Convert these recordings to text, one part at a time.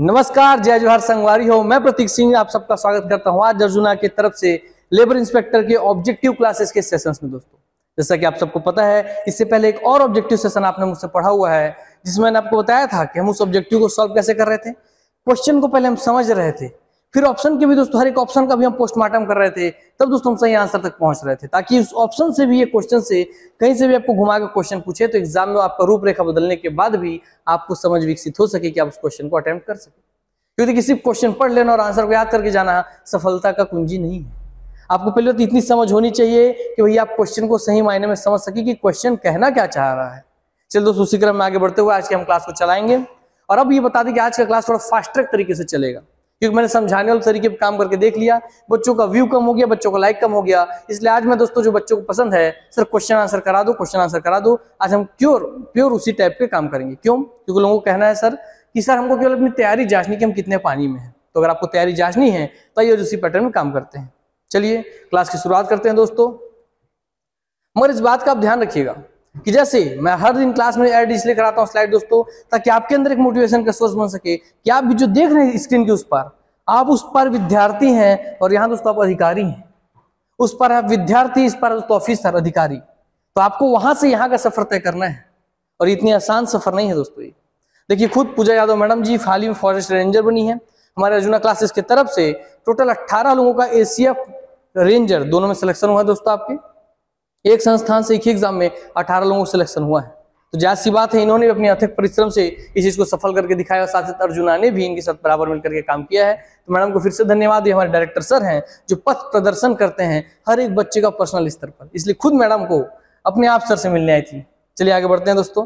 नमस्कार जय जवाहर संगवारी हो मैं प्रतीक सिंह आप सबका स्वागत करता हूं आज अर्जुना की तरफ से लेबर इंस्पेक्टर के ऑब्जेक्टिव क्लासेस के सेशंस में दोस्तों जैसा कि आप सबको पता है इससे पहले एक और ऑब्जेक्टिव सेशन आपने मुझसे पढ़ा हुआ है जिसमें मैंने आपको बताया था कि हम उस ऑब्जेक्टिव को सॉल्व कैसे कर रहे थे क्वेश्चन को पहले हम समझ रहे थे फिर ऑप्शन के भी दोस्तों हर एक ऑप्शन का भी हम पोस्टमार्टम कर रहे थे तब दोस्तों हम सही आंसर तक पहुंच रहे थे ताकि उस ऑप्शन से भी ये क्वेश्चन से कहीं से भी आपको घुमा के क्वेश्चन पूछे तो एग्जाम में आपका रूपरेखा बदलने के बाद भी आपको समझ विकसित हो सके कि आप उस क्वेश्चन को अटेम्प्ट कर सके क्योंकि किसी क्वेश्चन पढ़ लेना और आंसर को याद करके जाना सफलता का कुंजी नहीं है आपको पहले तो इतनी समझ होनी चाहिए कि भैया आप क्वेश्चन को सही मायने में समझ सके कि क्वेश्चन कहना क्या चाह रहा है चलो दोस्तों उसी क्रम में आगे बढ़ते हुए आज के हम क्लास को चलाएंगे और अब ये बता दें कि आज का क्लास थोड़ा फास्ट ट्रैक तरीके से चलेगा क्योंकि मैंने समझाने वाले तरीके पर काम करके देख लिया बच्चों का व्यू कम हो गया बच्चों का लाइक कम हो गया इसलिए आज मैं दोस्तों जो बच्चों को पसंद है सर क्वेश्चन आंसर करा दो क्वेश्चन आंसर करा दो आज हम प्योर प्योर उसी टाइप के काम करेंगे क्यों क्योंकि लोगों को कहना है सर कि सर हमको केवल अपनी तैयारी जांचनी कि हम कितने पानी में है तो अगर आपको तैयारी जांचनी है तो आइए उसी पैटर्न में काम करते हैं चलिए क्लास की शुरुआत करते हैं दोस्तों मगर इस बात का आप ध्यान रखिएगा कि जैसे मैं हर दिन क्लास में एड इसलिए कराता हूँ स्लाइड दोस्तों ताकि आपके अंदर एक मोटिवेशन का सोर्स बन सके कि आप भी जो देख रहे हैं स्क्रीन के उस पर आप उस पर विद्यार्थी हैं और यहाँ दोस्तों आप अधिकारी हैं उस पर आप विद्यार्थी इस पर दोस्तों ऑफिसर अधिकारी तो आपको वहां से यहाँ का सफर तय करना है और इतनी आसान सफर नहीं है दोस्तों ये देखिए खुद पूजा यादव मैडम जी हाल ही में फॉरेस्ट रेंजर बनी है हमारे अर्जुना क्लासेस की तरफ से टोटल अट्ठारह लोगों का एसीएफ रेंजर दोनों में सिलेक्शन हुआ दोस्तों आपके एक संस्थान से एक एग्जाम में अठारह लोगों का सिलेक्शन हुआ है तो जायज सी बात है इन्होंने भी अपने अथक परिश्रम से इस चीज को सफल करके दिखाया साथ साथ अर्जुना ने भी इनके साथ बराबर मिलकर के काम किया है तो मैडम को फिर से धन्यवाद ये हमारे डायरेक्टर सर हैं जो पथ प्रदर्शन करते हैं हर एक बच्चे का पर्सनल स्तर पर इसलिए खुद मैडम को अपने आप सर से मिलने आई थी चलिए आगे बढ़ते हैं दोस्तों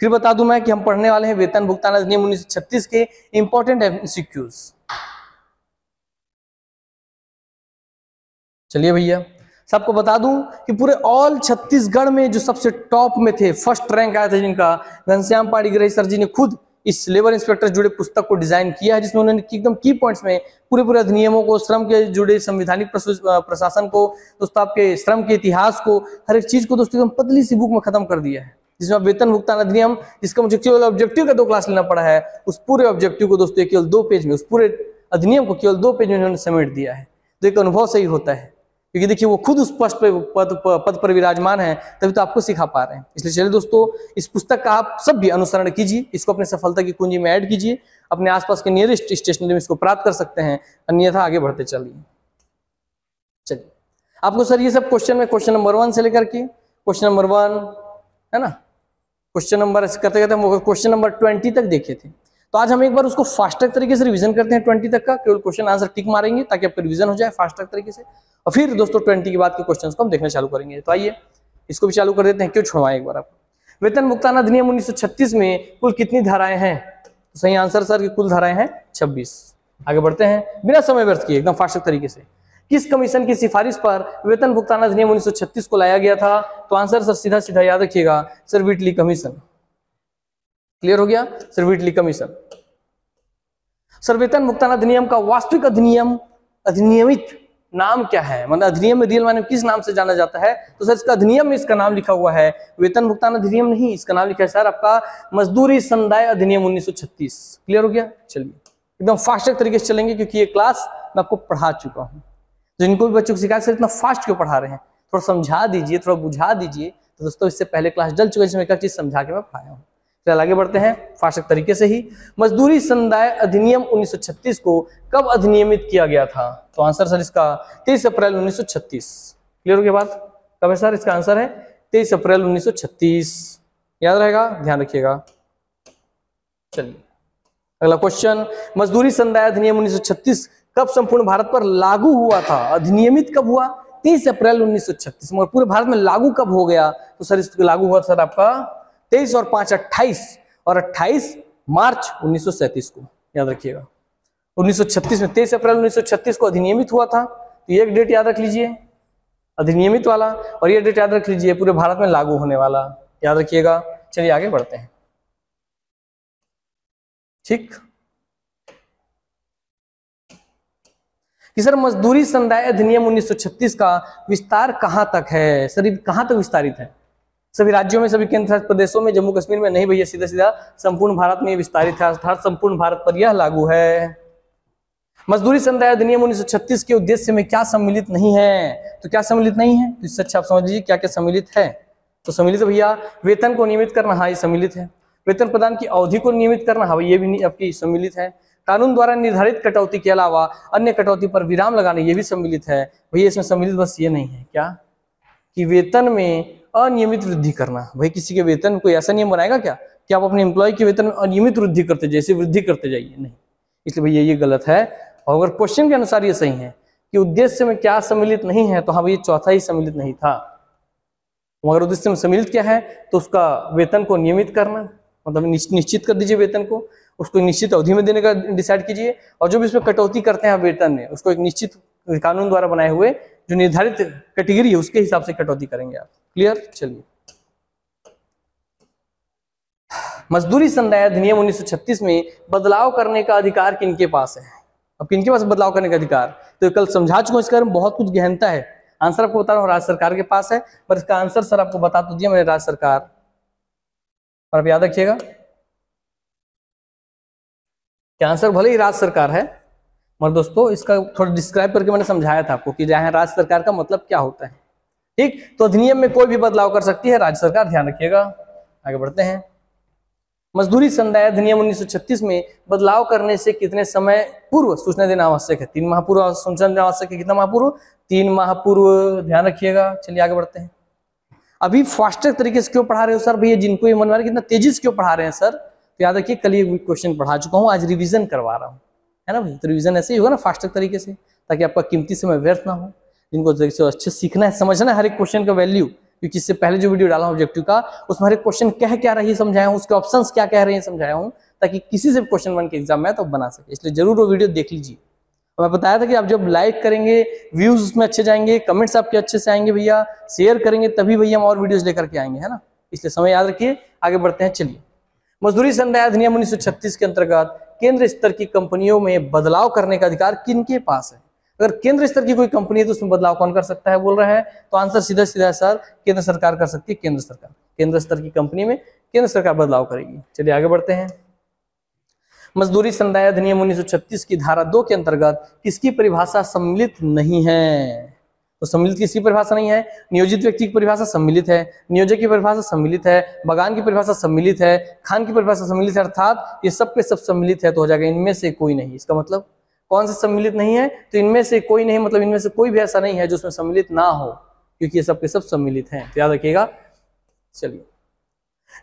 फिर बता दू मैं कि हम पढ़ने वाले हैं वेतन भुगतान अधिनियम उन्नीस के इंपॉर्टेंट एमसीक्यूज चलिए भैया सबको बता दूं कि पूरे ऑल छत्तीसगढ़ में जो सबसे टॉप में थे फर्स्ट रैंक आया था जिनका घनश्याम पाड़ी ग्रही सर जी ने खुद इस लेबर इंस्पेक्टर जुड़े पुस्तक को डिजाइन किया है जिसमें उन्होंने एकदम की पॉइंट्स में पूरे पूरे अधिनियमों को श्रम के जुड़े संविधानिक प्रशासन को दोस्तों आपके श्रम के इतिहास को हर एक चीज को दोस्तों एकदम पतली सी बुक में खत्म कर दिया है जिसमें वेतन भुगतान अधिनियम जिसका मुझे केवल ऑब्जेक्टिव का दो क्लास लेना पड़ा है उस पूरे ऑब्जेक्टिव को दोस्तों केवल दो पेज में उस पूरे अधिनियम को केवल दो पेज में उन्होंने समेट दिया है तो एक अनुभव सही होता है क्योंकि देखिए वो खुद उस पद पर पद पद पर विराजमान है तभी तो आपको सिखा पा रहे हैं इसलिए चलिए दोस्तों इस पुस्तक का आप सब भी अनुसरण कीजिए इसको अपने सफलता की कुंजी में ऐड कीजिए अपने आसपास के नियरेस्ट स्टेशनरी में इसको प्राप्त कर सकते हैं अन्यथा आगे बढ़ते चलिए चलिए आपको सर ये सब क्वेश्चन में क्वेश्चन नंबर वन से लेकर के क्वेश्चन नंबर वन है ना क्वेश्चन नंबर करते करते हम क्वेश्चन नंबर ट्वेंटी तक देखे थे तो आज हम एक बार उसको फास्टैग तरीके से रिवीजन करते हैं ट्वेंटी तक का केवल क्वेश्चन आंसर टिक मारेंगे ताकि आपका रिवीजन हो जाए ट्रैक तरीके से और फिर दोस्तों ट्वेंटी के बाद के क्वेश्चन को हम देखना चालू करेंगे तो आइए इसको भी चालू कर देते हैं क्यों छोड़वाएं एक बार आप वेतन भुगतान अधिनियम उन्नीस में कुल कितनी धाराएं हैं तो सही आंसर सर की कुल धाराएं हैं छब्बीस आगे बढ़ते हैं बिना समय व्यर्थ किए एकदम फास्ट तरीके से किस कमीशन की सिफारिश पर वेतन भुगतान अधिनियम 1936 को लाया गया था तो आंसर सर सीधा सीधा याद रखिएगा सर विटली कमीशन क्लियर हो गया सर विटली कमीशन सर्वेतन भुगतान अधिनियम का वास्तविक अधिनियम अधिनियमित नाम क्या है मतलब अधिनियम में रियल माने किस नाम से जाना जाता है तो सर इसका अधिनियम में इसका नाम लिखा हुआ है वेतन भुगतान अधिनियम नहीं इसका नाम लिखा है सर आपका मजदूरी संदाय अधिनियम 1936 क्लियर हो गया चलिए एकदम फास्ट तरीके से चलेंगे क्योंकि ये क्लास मैं आपको पढ़ा चुका हूँ जिनको भी बच्चों को सिखाया सर इतना फास्ट क्यों पढ़ा रहे हैं थोड़ा समझा दीजिए थोड़ा बुझा दीजिए तो दोस्तों इससे पहले क्लास डल चुका है जिसमें एक चीज समझा के मैं पढ़ाया हूँ चल आगे बढ़ते हैं फाशक तरीके से ही मजदूरी संदाय अधिनियम 1936 को कब अधिनियमित किया गया था तो आंसर सर इसका 23 अप्रैल 1936 क्लियर हो गया बात कब है सर इसका आंसर है 23 अप्रैल 1936 याद रहेगा ध्यान रखिएगा चलिए अगला क्वेश्चन मजदूरी संदाय अधिनियम 1936 कब संपूर्ण भारत पर लागू हुआ था अधिनियमित कब हुआ तीस अप्रैल 1936 मगर पूरे भारत में लागू कब हो गया तो सर इसको लागू हुआ सर आपका तेईस और पांच अट्ठाईस और अट्ठाईस मार्च उन्नीस को याद रखिएगा 1936 में 23 अप्रैल 1936 को अधिनियमित हुआ था तो ये डेट याद रख लीजिए अधिनियमित वाला और ये डेट याद रख लीजिए पूरे भारत में लागू होने वाला याद रखिएगा चलिए आगे बढ़ते हैं ठीक कि सर मजदूरी संदाय अधिनियम 1936 का विस्तार कहां तक है सर कहां तक विस्तारित है सभी राज्यों में सभी केंद्र शासित प्रदेशों में जम्मू कश्मीर में नहीं भैया सीधा सीधा संपूर्ण भारत में विस्तारित है अर्थात संपूर्ण भारत पर यह लागू है मजदूरी संध्या अधिनियम उन्नीस के उद्देश्य में क्या सम्मिलित नहीं है तो क्या सम्मिलित नहीं है तो इससे अच्छा आप समझ लीजिए क्या क्या सम्मिलित है तो सम्मिलित भैया वेतन को नियमित करना हाँ ये सम्मिलित है वेतन प्रदान की अवधि को नियमित करना हाँ ये भी आपकी सम्मिलित है कानून द्वारा निर्धारित कटौती के अलावा अन्य कटौती पर विराम लगाना ये भी सम्मिलित है भैया इसमें सम्मिलित बस ये नहीं है क्या कि वेतन में अनियमित वृद्धि करना भाई किसी के वेतन कोई ऐसा नियम बनाएगा क्या कि आप अपने एम्प्लॉय के वेतन में अनियमित वृद्धि करते जैसे वृद्धि करते जाइए नहीं इसलिए भैया ये गलत है और अगर क्वेश्चन के अनुसार ये सही है कि उद्देश्य में क्या सम्मिलित नहीं है तो हाँ भाई चौथा ही सम्मिलित नहीं था मगर तो उद्देश्य में सम्मिलित क्या है तो उसका वेतन को नियमित करना मतलब निश्चित कर दीजिए वेतन को उसको निश्चित अवधि में देने का डिसाइड कीजिए और जो भी इसमें कटौती करते हैं वेतन में उसको एक निश्चित कानून द्वारा बनाए हुए जो निर्धारित कैटेगरी है उसके हिसाब से कटौती करेंगे आप क्लियर चलिए मजदूरी संदाय अधिनियम 1936 में बदलाव करने का अधिकार किनके पास है अब किनके पास बदलाव करने का अधिकार तो कल समझा चुका इसके में बहुत कुछ गहनता है आंसर आपको बता रहा हूँ राज्य सरकार के पास है पर इसका आंसर सर आपको बता तो दिया मैंने राज्य सरकार और आप याद रखिएगा क्या आंसर भले ही राज्य सरकार है मगर दोस्तों इसका थोड़ा डिस्क्राइब करके मैंने समझाया था आपको कि जहां राज्य सरकार का मतलब क्या होता है ठीक तो अधिनियम में कोई भी बदलाव कर सकती है राज्य सरकार ध्यान रखिएगा आगे बढ़ते हैं मजदूरी संदाय अधिनियम 1936 में बदलाव करने से कितने समय पूर्व सूचना देना आवश्यक है तीन माह पूर्व सूचना देना आवश्यक है कितना माह पूर्व तीन माह पूर्व ध्यान रखिएगा चलिए आगे बढ़ते हैं अभी फास्टर तरीके से क्यों पढ़ा रहे हो सर भैया जिनको ये मनवा रहे कितना तेजी से क्यों पढ़ा रहे हैं सर तो याद रखिए कल ये क्वेश्चन पढ़ा चुका हूँ आज रिविजन करवा रहा हूँ है ना भैया तो रिविजन ऐसे ही होगा ना फास्टर तरीके से ताकि आपका कीमती समय व्यर्थ ना हो जिनको से अच्छे सीखना है समझना है हर एक क्वेश्चन का वैल्यू क्योंकि इससे पहले जो वीडियो डाला ऑब्जेक्टिव का उसमें हर एक क्वेश्चन कह क्या रही समझाया हूँ उसके ऑप्शन क्या कह रहे हैं समझाया हूँ ताकि किसी से क्वेश्चन वन के एग्जाम में तो बना सके इसलिए जरूर वो वीडियो देख लीजिए और मैं बताया था कि आप जब लाइक करेंगे व्यूज उसमें अच्छे जाएंगे कमेंट्स आपके अच्छे से आएंगे भैया शेयर करेंगे तभी भैया हम और वीडियोज लेकर के आएंगे है ना इसलिए समय याद रखिए आगे बढ़ते हैं चलिए मजदूरी संध्या अधिनियम उन्नीस के अंतर्गत केंद्र स्तर की कंपनियों में बदलाव करने का अधिकार किनके पास है अगर केंद्र स्तर की कोई कंपनी है तो उसमें बदलाव कौन कर सकता है बोल रहा है तो आंसर सीधा सीधा सर केंद्र सरकार कर सकती है केंद्र सरकार केंद्र स्तर की कंपनी में केंद्र सरकार बदलाव करेगी चलिए आगे बढ़ते हैं मजदूरी संदाय अधिनियम उन्नीस की धारा दो के अंतर्गत किसकी परिभाषा सम्मिलित नहीं है तो सम्मिलित किसकी परिभाषा नहीं है नियोजित व्यक्ति की परिभाषा सम्मिलित है नियोजक की परिभाषा सम्मिलित है बगान की परिभाषा सम्मिलित है खान की परिभाषा सम्मिलित है अर्थात ये सब के सब सम्मिलित है तो हो जाएगा इनमें से कोई नहीं इसका मतलब कौन से सम्मिलित नहीं है तो इनमें से कोई नहीं मतलब इनमें से कोई भी ऐसा नहीं है जो उसमें सम्मिलित ना हो क्योंकि ये सब के सब सम्मिलित हैं तो याद रखिएगा चलिए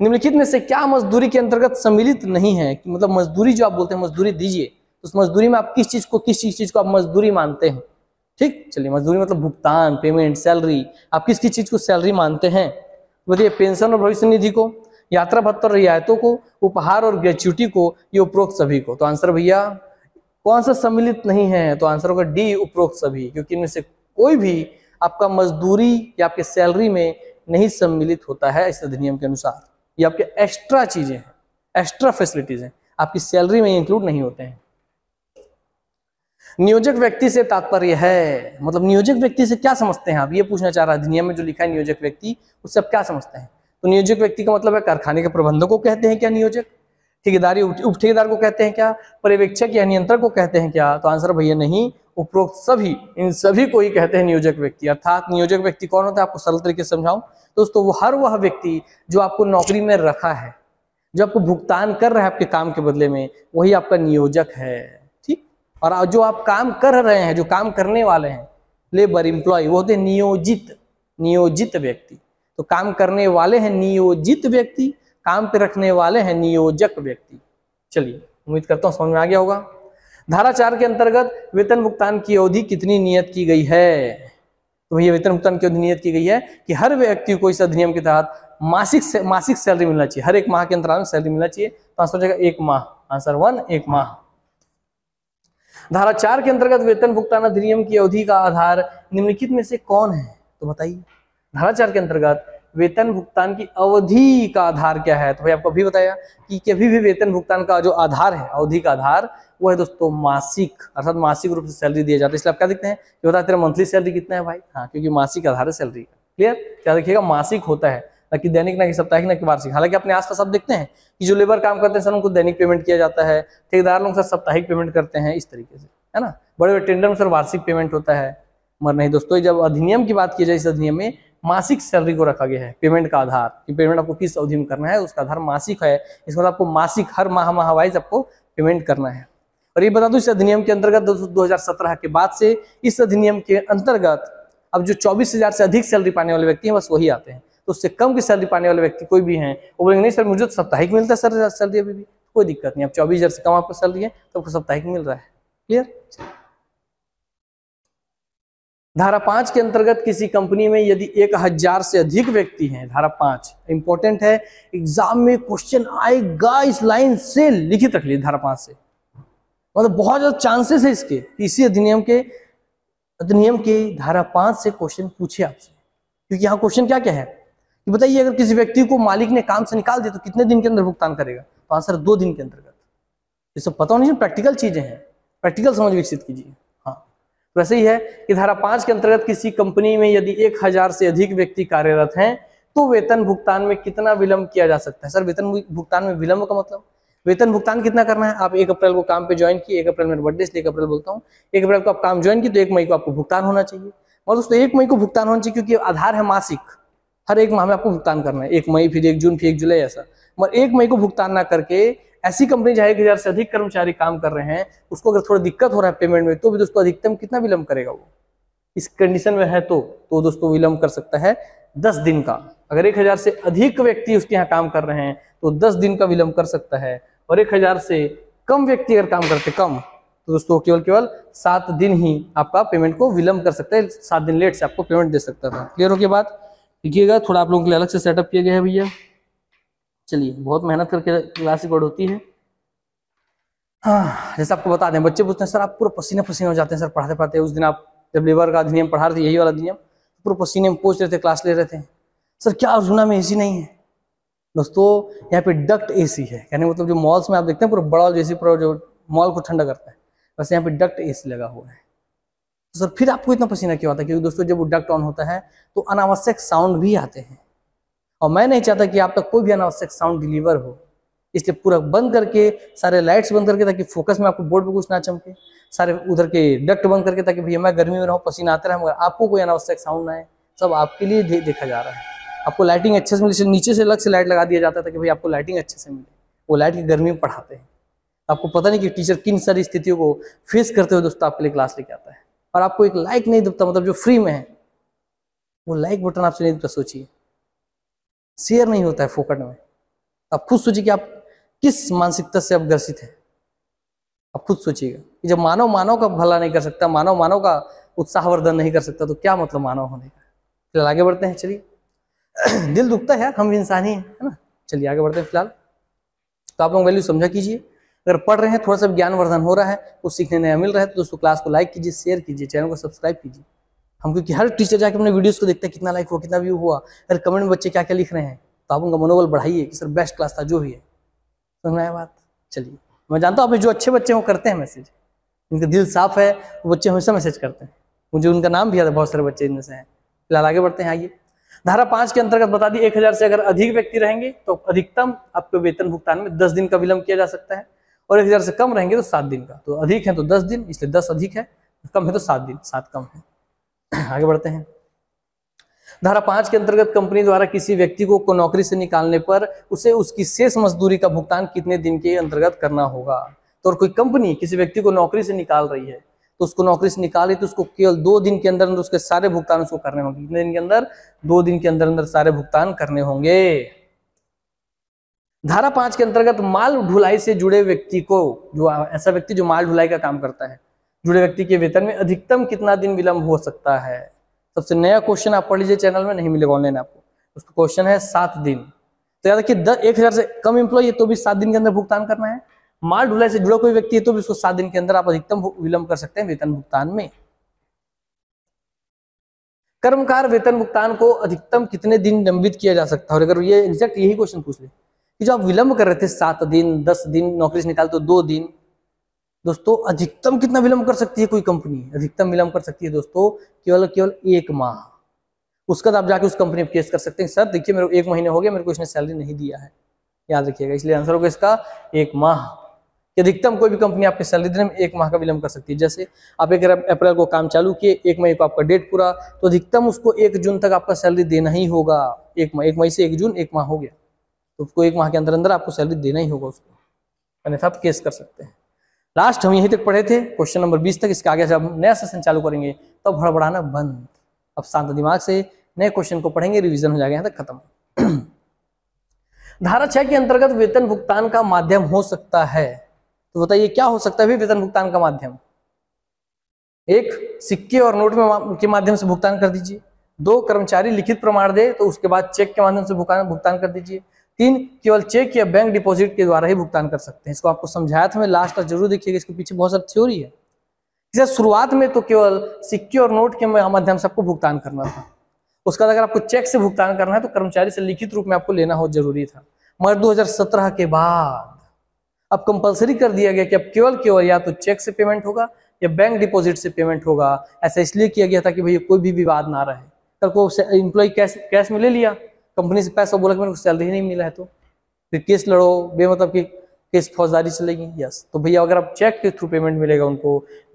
निम्नलिखित में से क्या मजदूरी के अंतर्गत सम्मिलित नहीं है कि मतलब मजदूरी जो आप बोलते हैं मजदूरी दीजिए तो उस मजदूरी में आप किस चीज को किस चीज चीज को आप मजदूरी मानते हैं ठीक चलिए मजदूरी मतलब भुगतान पेमेंट सैलरी आप किस किस चीज को सैलरी मानते हैं बताइए पेंशन और भविष्य निधि को यात्रा भत्ता और रियायतों को उपहार और ग्रेच्युटी को ये उपरोक्त सभी को तो आंसर भैया कौन सा सम्मिलित नहीं है तो आंसर होगा डी उपरोक्त सभी क्योंकि इनमें से कोई भी आपका मजदूरी या आपके सैलरी में नहीं सम्मिलित होता है इस अधिनियम के अनुसार ये आपके एक्स्ट्रा चीजें हैं एक्स्ट्रा फैसिलिटीज हैं आपकी सैलरी में इंक्लूड नहीं होते हैं नियोजक व्यक्ति से तात्पर्य है मतलब नियोजक व्यक्ति से क्या समझते हैं आप ये पूछना चाह रहा है अधिनियम में जो लिखा है नियोजक व्यक्ति उससे आप क्या समझते हैं तो नियोजक व्यक्ति का मतलब है कारखाने के प्रबंधक को कहते हैं क्या नियोजक ठेकेदारी उप ठेकेदार को कहते हैं क्या पर्यवेक्षक या नियंत्रक को कहते हैं क्या तो आंसर भैया नहीं उपरोक्त सभी इन सभी को ही कहते हैं नियोजक व्यक्ति अर्थात नियोजक व्यक्ति कौन होता है आपको सरल तरीके से समझाऊं दोस्तों वो हर वह व्यक्ति जो आपको नौकरी में रखा है जो आपको भुगतान कर रहा है आपके काम के बदले में वही आपका नियोजक है ठीक और जो आप काम कर रहे हैं जो काम करने वाले हैं लेबर इम्प्लॉय वो होते नियोजित नियोजित व्यक्ति तो काम करने वाले हैं नियोजित व्यक्ति काम पे रखने वाले हैं नियोजक व्यक्ति चलिए उम्मीद करता हूँ समझ में आ गया होगा धारा चार के अंतर्गत वेतन भुगतान की अवधि कितनी नियत की गई है तो भैया वेतन भुगतान की अवधि नियत की गई है कि हर व्यक्ति को इस अधिनियम के तहत मासिक से, मासिक सैलरी मिलना चाहिए हर एक माह के अंतराल में सैलरी मिलना चाहिए तो आंसर हो जाएगा एक माह आंसर वन एक माह धारा चार के अंतर्गत वेतन भुगतान अधिनियम की अवधि का आधार निम्नलिखित में से कौन है तो बताइए धारा चार के अंतर्गत वेतन भुगतान की अवधि का आधार क्या है तो भाई आपको अभी बताया कि कभी भी वेतन भुगतान का जो आधार है अवधि का आधार वो है दोस्तों मासिक अर्थात मासिक रूप से सैलरी दिया जाता है इसलिए आप क्या देखते हैं कि बता तेरा मंथली सैलरी कितना है भाई हाँ क्योंकि मासिक आधार है सैलरी का क्लियर क्या देखिएगा मासिक होता है ना कि दैनिक ना कि साप्ताहिक ना कि वार्षिक हालांकि अपने आसपास आप देखते हैं कि जो लेबर काम करते हैं सर उनको दैनिक पेमेंट किया जाता है ठेकेदार लोग सर साप्ताहिक पेमेंट करते हैं इस तरीके से है ना बड़े बड़े टेंडर में सर वार्षिक पेमेंट होता है मर नहीं दोस्तों जब अधिनियम की बात की जाए इस अधिनियम में मासिक सैलरी को रखा गया है पेमेंट का आधार कि पेमेंट आपको किस अवधि में करना है उसका आधार मासिक है इसका मतलब आपको मासिक हर माह माहवाइज आपको पेमेंट करना है और ये बता दूं इस अधिनियम के अंतर्गत दो के बाद से इस अधिनियम के अंतर्गत अब जो चौबीस हजार से अधिक सैलरी पाने वाले व्यक्ति हैं बस वही आते हैं तो उससे कम की सैलरी पाने वाले व्यक्ति कोई भी हैं वो बोलेंगे नहीं सर मुझे तो साप्ताहिक मिलता है सर सैलरी अभी भी कोई दिक्कत नहीं अब चौबीस हजार से कम आपको सैलरी है तो आपको साप्ताहिक मिल रहा है क्लियर धारा पांच के अंतर्गत किसी कंपनी में यदि एक हजार से अधिक व्यक्ति हैं धारा पांच इंपॉर्टेंट है एग्जाम में क्वेश्चन आएगा इस लाइन से लिखित रख लीजिए धारा पांच से मतलब बहुत ज्यादा चांसेस है इसके इसी अधिनियम के अधिनियम के धारा पांच से क्वेश्चन पूछे आपसे क्योंकि यहाँ क्वेश्चन क्या क्या है कि बताइए अगर किसी व्यक्ति को मालिक ने काम से निकाल दिया तो कितने दिन के अंदर भुगतान करेगा तो आंसर दो दिन के अंतर्गत ये सब पता होना चाहिए प्रैक्टिकल चीजें हैं प्रैक्टिकल समझ विकसित कीजिए वैसे ही है कि धारा पांच के अंतर्गत किसी कंपनी में यदि एक हजार से अधिक व्यक्ति कार्यरत हैं तो वेतन भुगतान में कितना विलंब किया जा सकता है सर वेतन भुगतान में विलंब का मतलब वेतन भुगतान कितना करना है आप एक अप्रैल को काम पे ज्वाइन किए एक अप्रैल मेरे बर्थडे से एक अप्रैल बोलता हूँ एक अप्रैल को आप काम ज्वाइन किए तो एक मई को आपको भुगतान होना चाहिए और दोस्तों एक मई को भुगतान होना चाहिए क्योंकि आधार है मासिक हर एक माह में आपको भुगतान करना है एक मई फिर एक जून फिर एक जुलाई ऐसा मगर एक मई को भुगतान ना करके ऐसी कंपनी जहाँ एक हज़ार से अधिक कर्मचारी काम कर रहे हैं उसको अगर थोड़ा दिक्कत हो रहा है पेमेंट में तो भी दोस्तों अधिकतम कितना विलंब करेगा वो इस कंडीशन में है तो तो दोस्तों विलंब कर सकता है दस दिन का अगर एक हज़ार से अधिक व्यक्ति उसके यहाँ काम कर रहे हैं तो दस दिन का विलंब कर सकता है और एक हज़ार से कम व्यक्ति अगर काम करते कम तो दोस्तों केवल केवल सात दिन ही आपका पेमेंट को विलंब कर सकता है सात दिन लेट से आपको पेमेंट दे सकता था क्लियर हो गया बात देखिएगा थोड़ा आप लोगों के लिए अलग से सेटअप किया गया है भैया चलिए बहुत मेहनत करके क्लास रिकॉर्ड होती है हाँ, जैसे आपको बता दें बच्चे पूछते हैं सर आप पूरा पसीने पसीने हो जाते हैं सर पढ़ाते पढ़ाते उस दिन आप जब लेबर का अधिनियम पढ़ा रहे थे यही वाला अधिनियम पूरे पसीने में पूछ रहे थे क्लास ले रहे थे सर क्या अर्जुना में ए नहीं है दोस्तों यहाँ पे डक्ट सी है कहने मतलब जो मॉल्स में आप देखते हैं पूरा बड़ा जैसी पूरा जो मॉल को ठंडा करता है वैसे यहाँ पे डक्ट सी लगा हुआ है तो सर फिर आपको इतना पसीना क्यों आता है क्योंकि दोस्तों जब वो डक्ट ऑन होता है तो अनावश्यक साउंड भी आते हैं और मैं नहीं चाहता कि आपका कोई भी अनावश्यक साउंड डिलीवर हो इसलिए पूरा बंद करके सारे लाइट्स बंद करके ताकि फोकस में आपको बोर्ड पर कुछ ना चमके सारे उधर के डक्ट बंद करके ताकि भैया मैं गर्मी में रहूँ पसीना आते रहे मगर आपको कोई अनावश्यक साउंड ना आए सब आपके लिए दे, देखा जा रहा है आपको लाइटिंग अच्छे से मिले नीचे से अलग से लाइट लगा दिया जाता है ताकि भाई आपको लाइटिंग अच्छे से मिले वो लाइट की गर्मी में पढ़ाते हैं आपको पता नहीं कि टीचर किन सारी स्थितियों को फेस करते हुए दोस्तों आपके लिए क्लास लेके आता है और आपको एक लाइक नहीं दबता मतलब जो फ्री में है वो लाइक बटन आपसे नहीं दबता सोचिए शेयर नहीं होता है फोकट में आप खुद सोचिए कि आप किस मानसिकता से आप ग्रसित है आप खुद सोचिएगा कि जब मानव मानव का भला नहीं कर सकता मानव मानव का उत्साहवर्धन नहीं कर सकता तो क्या मतलब मानव होने का फिलहाल आगे बढ़ते हैं चलिए दिल दुखता है यार हम इंसान ही है ना चलिए आगे बढ़ते हैं फिलहाल तो आप लोग वैल्यू समझा कीजिए अगर पढ़ रहे हैं थोड़ा सा ज्ञानवर्धन हो रहा है कुछ सीखने नया मिल रहा है तो दोस्तों क्लास को लाइक कीजिए शेयर कीजिए चैनल को सब्सक्राइब कीजिए हम क्योंकि हर टीचर जाके अपने वीडियोस को देखते हैं कितना लाइक हुआ कितना व्यू हुआ अगर कमेंट में बच्चे क्या क्या लिख रहे हैं तो आप उनका मनोबल बढ़ाइए कि सर बेस्ट क्लास था जो भी है समझ में आया बात चलिए मैं जानता हूँ आप जो अच्छे बच्चे हैं वो करते हैं मैसेज इनका दिल साफ है वो बच्चे हमेशा मैसेज करते हैं मुझे उनका नाम भी याद है बहुत सारे बच्चे इनमें से हैं फिलहाल आगे बढ़ते हैं आइए धारा पांच के अंतर्गत बता दी एक हजार से अगर अधिक व्यक्ति रहेंगे तो अधिकतम आपके वेतन भुगतान में दस दिन का विलंब किया जा सकता है और एक हजार से कम रहेंगे तो सात दिन का तो अधिक है तो दस दिन इसलिए दस अधिक है कम है तो सात दिन सात कम है आगे बढ़ते हैं धारा पांच के अंतर्गत कंपनी द्वारा किसी व्यक्ति को नौकरी से निकालने पर उसे उसकी शेष मजदूरी का भुगतान कितने दिन के अंतर्गत करना होगा तो और कोई कंपनी किसी व्यक्ति को नौकरी से निकाल रही है तो उसको नौकरी से निकाले तो उसको केवल दो दिन के अंदर अंदर उसके सारे भुगतान उसको करने होंगे कितने दिन के अंदर दो दिन के अंदर अंदर सारे भुगतान करने होंगे धारा पांच के अंतर्गत माल ढुलाई से जुड़े व्यक्ति को जो ऐसा व्यक्ति जो माल ढुलाई का काम करता है जुड़े व्यक्ति के वेतन में अधिकतम कितना दिन विलंब हो सकता है सबसे नया क्वेश्चन आप पढ़ लीजिए चैनल में नहीं मिलेगा ऑनलाइन आपको उसका क्वेश्चन है सात दिन तो याद रखिए दस एक हजार से कम इंप्लॉय है तो भी सात दिन के अंदर भुगतान करना है माल ढुलाई से जुड़ा कोई व्यक्ति है तो भी उसको सात दिन के अंदर आप अधिकतम विलंब कर सकते हैं वेतन भुगतान में कर्मकार वेतन भुगतान को अधिकतम कितने दिन लंबित किया जा सकता है और अगर ये एग्जैक्ट यही क्वेश्चन पूछ ले कि जो आप विलंब कर रहे थे सात दिन दस दिन नौकरी से निकाल तो दो दिन दोस्तों अधिकतम कितना विलंब कर सकती है कोई कंपनी अधिकतम विलंब कर सकती है दोस्तों केवल केवल एक माह उसका तो आप जाके उस कंपनी पर केस कर सकते हैं सर देखिए मेरे को एक महीने हो गया मेरे को इसने सैलरी नहीं दिया है याद रखिएगा इसलिए आंसर होगा इसका एक माह अधिकतम कोई भी कंपनी आपके सैलरी देने में एक माह का विलंब कर सकती है जैसे आप एक अप्रैल को काम चालू किए एक मई को आपका डेट पूरा तो अधिकतम उसको एक जून तक आपका सैलरी देना ही होगा एक मई एक मई से एक जून एक माह हो गया तो उसको एक माह के अंदर अंदर आपको सैलरी देना ही होगा उसको अन्यथा आप केस कर सकते हैं लास्ट हम यहीं तक पढ़े थे क्वेश्चन नंबर बीस तक इसके आगे जब नया सेशन चालू करेंगे तब तो हड़बड़ाना बंद अब शांत दिमाग से नए क्वेश्चन को पढ़ेंगे रिविजन हो जाएगा यहाँ तक खत्म धारा छह के अंतर्गत वेतन भुगतान का माध्यम हो सकता है तो बताइए क्या हो सकता है वेतन भुगतान का माध्यम एक सिक्के और नोट में के माध्यम से भुगतान कर दीजिए दो कर्मचारी लिखित प्रमाण दे तो उसके बाद चेक के माध्यम से भुगतान भुगतान कर दीजिए तीन केवल चेक या बैंक डिपॉजिट के द्वारा ही भुगतान कर सकते हैं इसको आपको समझाया था मैं लास्ट तक जरूर देखिएगा इसके पीछे बहुत सारी थ्योरी है इसे शुरुआत में तो केवल सिक्के और नोट के माध्यम से आपको भुगतान करना था उसके बाद अगर आपको चेक से भुगतान करना है तो कर्मचारी से लिखित रूप में आपको लेना हो जरूरी था मगर दो के बाद अब कंपलसरी कर दिया गया कि अब केवल केवल या तो चेक से पेमेंट होगा या बैंक डिपॉजिट से पेमेंट होगा ऐसा इसलिए किया गया था कि भैया कोई भी विवाद ना रहे कल को एम्प्लॉय कैश कैश में ले लिया कंपनी से पैसा बोला कि मेरे को सैलरी ही नहीं मिला है तो फिर केस लड़ो बे मतलब कि केस फौजदारी चलेगी यस तो भैया अगर आप चेक के थ्रू पेमेंट मिलेगा उनको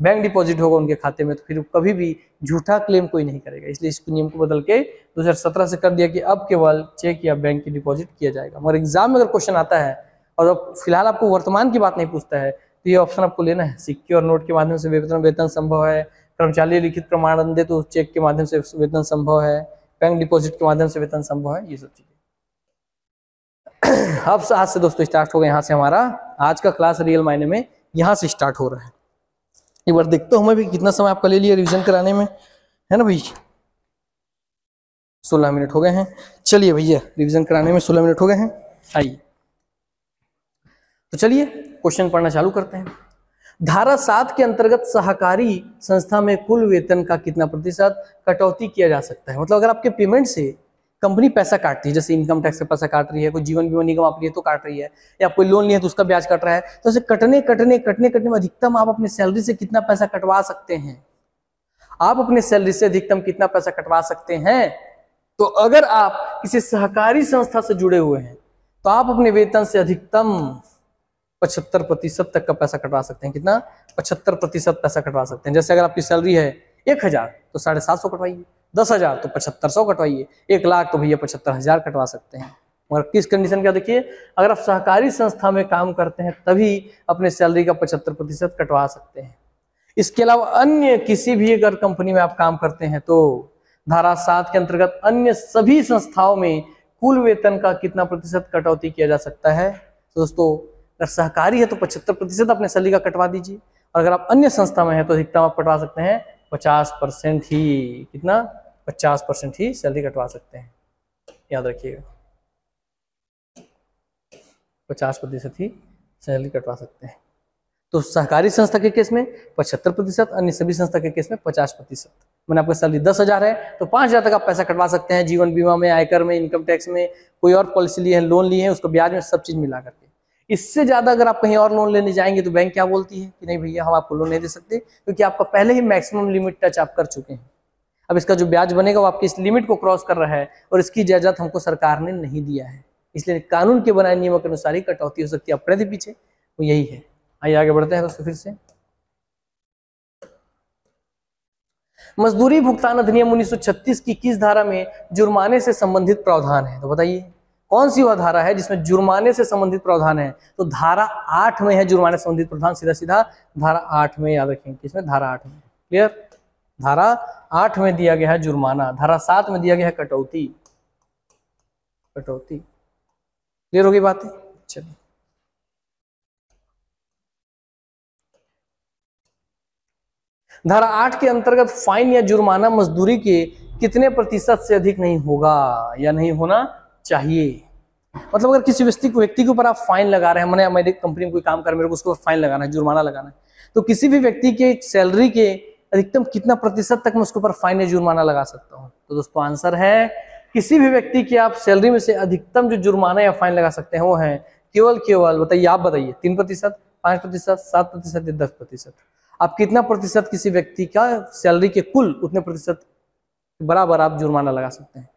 बैंक डिपॉजिट होगा उनके खाते में तो फिर कभी भी झूठा क्लेम कोई नहीं करेगा इसलिए इस नियम को बदल के दो हज़ार सत्रह से कर दिया कि अब केवल चेक या बैंक की डिपॉजिट किया जाएगा मगर एग्जाम में अगर क्वेश्चन आता है और अब फिलहाल आपको वर्तमान की बात नहीं पूछता है तो ये ऑप्शन आपको लेना है सिक्योर नोट के माध्यम से वेतन वेतन संभव है कर्मचारी लिखित प्रमाण दे तो चेक के माध्यम से वेतन संभव है बैंक डिपॉजिट के माध्यम से वेतन संभव है ये सब चीजें अब आज से दोस्तों स्टार्ट हो होगा यहाँ से हमारा आज का क्लास रियल मायने में यहाँ से स्टार्ट हो रहा है एक बार देखते हो हमें भी कितना समय आपका ले लिया रिविजन कराने में है ना भाई सोलह मिनट हो गए हैं चलिए भैया रिविजन कराने में सोलह मिनट हो गए हैं आइए तो चलिए क्वेश्चन पढ़ना चालू करते हैं धारा सात के अंतर्गत सहकारी संस्था में कुल वेतन का कितना प्रतिशत कटौती किया जा सकता है मतलब अगर आपके पेमेंट से कंपनी पैसा काटती है जैसे इनकम टैक्स का पैसा काट रही है कोई जीवन बीमा निगम आप लिए तो काट रही है या कोई लोन है तो उसका ब्याज कट रहा है तो ऐसे कटने कटने कटने कटने में अधिकतम आप अपने सैलरी से कितना पैसा कटवा सकते हैं आप अपने सैलरी से अधिकतम कितना पैसा कटवा सकते हैं तो अगर आप किसी सहकारी संस्था से जुड़े हुए हैं तो आप अपने वेतन से अधिकतम पचहत्तर प्रतिशत तक का पैसा कटवा सकते हैं कितना पचहत्तर प्रतिशत पैसा कटवा सकते हैं जैसे अगर आपकी सैलरी है एक हजार तो साढ़े सात सौ कटवाइए दस हजार तो पचहत्तर सौ कटवाइए एक लाख तो भैया पचहत्तर हजार कटवा सकते हैं मगर किस कंडीशन का देखिए अगर आप सहकारी संस्था में काम करते हैं तभी अपने सैलरी का पचहत्तर प्रतिशत कटवा सकते हैं इसके अलावा अन्य किसी भी अगर कंपनी में आप काम करते हैं तो धारा सात के अंतर्गत अन्य सभी संस्थाओं में कुल वेतन का कितना प्रतिशत कटौती किया जा सकता है तो दोस्तों अगर सहकारी है तो पचहत्तर प्रतिशत अपने सलीका कटवा दीजिए और अगर आप अन्य संस्था में है तो अधिकतम आप कटवा सकते हैं पचास परसेंट ही कितना पचास परसेंट ही सैलरी कटवा सकते हैं याद रखिएगा पचास प्रतिशत ही सैलरी कटवा सकते हैं तो सहकारी संस्था के केस में पचहत्तर प्रतिशत अन्य सभी संस्था के केस में पचास प्रतिशत मैंने आपका सैलरी दस हजार है तो पांच हजार तक आप पैसा कटवा सकते हैं जीवन बीमा में आयकर में इनकम टैक्स में कोई और पॉलिसी लिए हैं लोन लिए हैं उसको ब्याज में सब चीज मिला करके इससे ज़्यादा अगर आप कहीं और लोन लेने जाएंगे तो बैंक क्या बोलती है कि नहीं भैया हम आपको लोन नहीं दे सकते क्योंकि आपका पहले ही मैक्सिमम लिमिट टच आप कर चुके हैं अब इसका जो ब्याज बनेगा वो आपकी इस लिमिट को क्रॉस कर रहा है और इसकी इजाज़त हमको सरकार ने नहीं दिया है इसलिए कानून के बनाए नियमों के अनुसार ही कटौती हो सकती है प्रति पीछे वो यही है आइए आगे बढ़ते हैं दोस्तों फिर से मजदूरी भुगतान अधिनियम 1936 की किस धारा में जुर्माने से संबंधित प्रावधान है तो बताइए कौन सी वह धारा है जिसमें जुर्माने से संबंधित प्रावधान है तो धारा आठ में है जुर्माने से संबंधित प्रावधान सीधा सीधा धारा आठ में याद रखें किसमें धारा आठ में क्लियर धारा आठ में दिया गया है जुर्माना धारा सात में दिया गया है कटौती कटौती क्लियर होगी बातें चलिए धारा आठ के अंतर्गत फाइन या जुर्माना मजदूरी के कितने प्रतिशत से अधिक नहीं होगा या नहीं होना चाहिए मतलब अगर किसी व्यक्ति को व्यक्ति के ऊपर आप फाइन लगा रहे हैं मैंने मेरे कंपनी में कोई काम कर मेरे को उसको फाइन लगाना है जुर्माना लगाना है तो किसी भी व्यक्ति के सैलरी के अधिकतम कितना प्रतिशत तक मैं उसके ऊपर फाइन या जुर्माना लगा सकता हूँ तो दोस्तों आंसर है किसी भी व्यक्ति की आप सैलरी में से अधिकतम जो जुर्माना या फाइन लगा सकते हैं वो है केवल केवल बताइए आप बताइए तीन प्रतिशत पांच प्रतिशत सात प्रतिशत या दस प्रतिशत आप कितना प्रतिशत किसी व्यक्ति का सैलरी के कुल उतने प्रतिशत बराबर आप जुर्माना लगा सकते हैं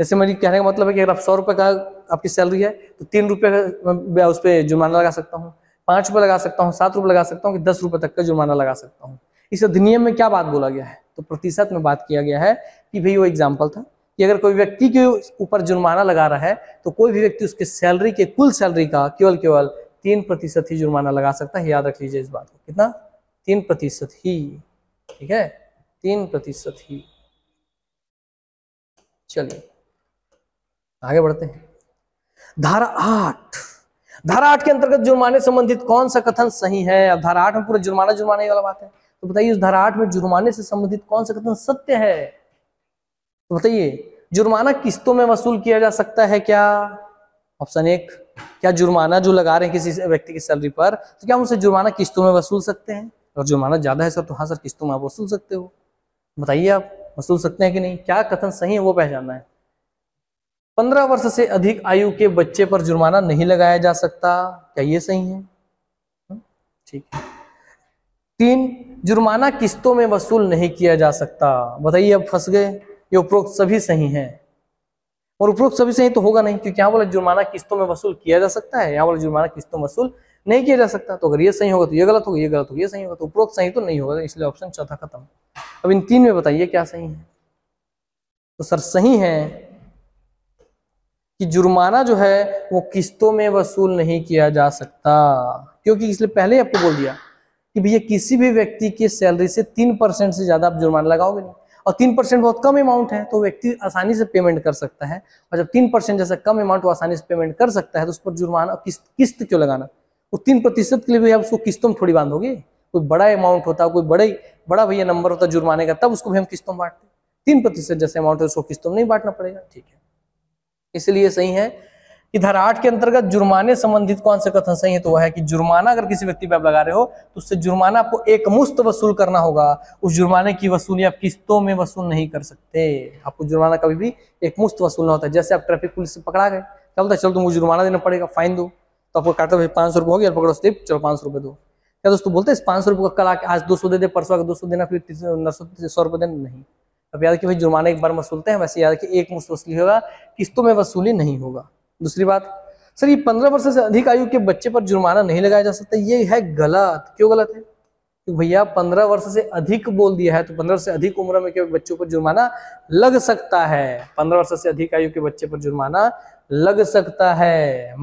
जैसे मेरी कहने का मतलब है कि अगर आप सौ रुपये का आपकी सैलरी है तो तीन रुपये का उस पर जुर्माना लगा सकता हूँ पाँच रुपये लगा सकता हूँ सात रुपये लगा सकता हूँ कि दस रुपये तक का जुर्माना लगा सकता हूँ इस अधिनियम में क्या बात बोला गया है तो प्रतिशत में बात किया गया है कि भाई वो एग्जाम्पल था कि अगर कोई व्यक्ति के ऊपर जुर्माना लगा रहा है तो कोई भी व्यक्ति उसके सैलरी के कुल सैलरी का केवल केवल तीन प्रतिशत ही जुर्माना लगा सकता है याद रख लीजिए इस बात को कितना तीन प्रतिशत ही ठीक है तीन प्रतिशत ही चलिए आगे बढ़ते हैं धारा आठ धारा आठ के अंतर्गत जुर्माने संबंधित कौन सा कथन सही है अब धारा आठ में पूरा जुर्माना जुर्माने वाला बात है तो बताइए उस धारा आठ में जुर्माने से संबंधित कौन सा कथन सत्य है तो बताइए जुर्माना किस्तों में वसूल किया जा सकता है क्या ऑप्शन एक क्या जुर्माना जो लगा रहे हैं किसी व्यक्ति की सैलरी पर तो क्या हम उसे जुर्माना किस्तों में वसूल सकते हैं और जुर्माना ज्यादा है सर तो हाँ सर किस्तों में आप वसूल सकते हो बताइए आप वसूल सकते हैं कि नहीं क्या कथन सही है वो पहचानना है पंद्रह वर्ष से अधिक आयु के बच्चे पर जुर्माना नहीं लगाया जा सकता क्या ये सही है हम्म, ठीक है तीन जुर्माना किस्तों में वसूल नहीं किया जा सकता बताइए अब फंस गए ये उपरोक्त सभी सही हैं और उपरोक्त सभी सही तो होगा नहीं क्योंकि यहां बोला जुर्माना किस्तों में वसूल किया जा सकता है यहां बोला जुर्माना किस्तों में वसूल नहीं किया जा सकता तो अगर ये सही होगा तो ये गलत होगा ये गलत होगा ये सही होगा तो उपरोक्त सही तो नहीं होगा इसलिए ऑप्शन चौथा खत्म अब इन तीन में बताइए क्या सही है तो सर सही है कि जुर्माना जो है वो किस्तों में वसूल नहीं किया जा सकता क्योंकि इसलिए पहले आपको बोल दिया कि भैया किसी भी व्यक्ति की सैलरी से तीन परसेंट से ज़्यादा आप जुर्माना लगाओगे नहीं और तीन परसेंट बहुत कम अमाउंट है तो व्यक्ति आसानी से पेमेंट कर सकता है और जब तीन परसेंट जैसा कम अमाउंट वो आसानी से पेमेंट कर सकता है तो उस पर जुर्माना किस्त किस्त क्यों लगाना वो तीन प्रतिशत के लिए भी आप उसको किस्तों में थोड़ी बांधोगे कोई बड़ा अमाउंट होता कोई बड़े बड़ा भैया नंबर होता जुर्माने का तब उसको भी हम किस्तों में बांटते तीन प्रतिशत जैसे अमाउंट है उसको किस्तों में नहीं बांटना पड़ेगा ठीक है इसलिए सही है कि धारा आठ के अंतर्गत जुर्माने संबंधित कौन से कथन सही है तो वह है कि जुर्माना अगर किसी व्यक्ति पर आप लगा रहे हो तो उससे जुर्माना आपको एकमुश्त वसूल करना होगा उस जुर्माने की वसूली आप किस्तों में वसूल नहीं कर सकते आपको जुर्माना कभी भी एकमुश्त वसूलना होता है जैसे आप ट्रैफिक पुलिस से पकड़ा गए क्या बोलता तो, है चलो तुमको जुर्माना देना पड़ेगा फाइन दो तो आपको काटते भाई पाँच सौ रुपये होगी गया पकड़ो स्लिप चलो पाँच सौ रुपये दो क्या दोस्तों बोलते हैं पाँच सौ रुपये का कल आके आज दो सौ दे दे परसों का दो सौ देना फिर सौ रुपये देना नहीं अब याद कि भाई जुर्माना एक बार वसूलते हैं वैसे याद कि एक मुश्त वसूली होगा किस्तों में वसूली नहीं होगा दूसरी बात सर ये पंद्रह वर्ष से अधिक आयु के बच्चे पर जुर्माना नहीं लगाया जा सकता ये है गलत क्यों गलत है तो भैया पंद्रह वर्ष से अधिक बोल दिया है तो पंद्रह से अधिक उम्र में के बच्चों पर जुर्माना लग सकता है पंद्रह वर्ष से अधिक आयु के बच्चे पर जुर्माना लग सकता है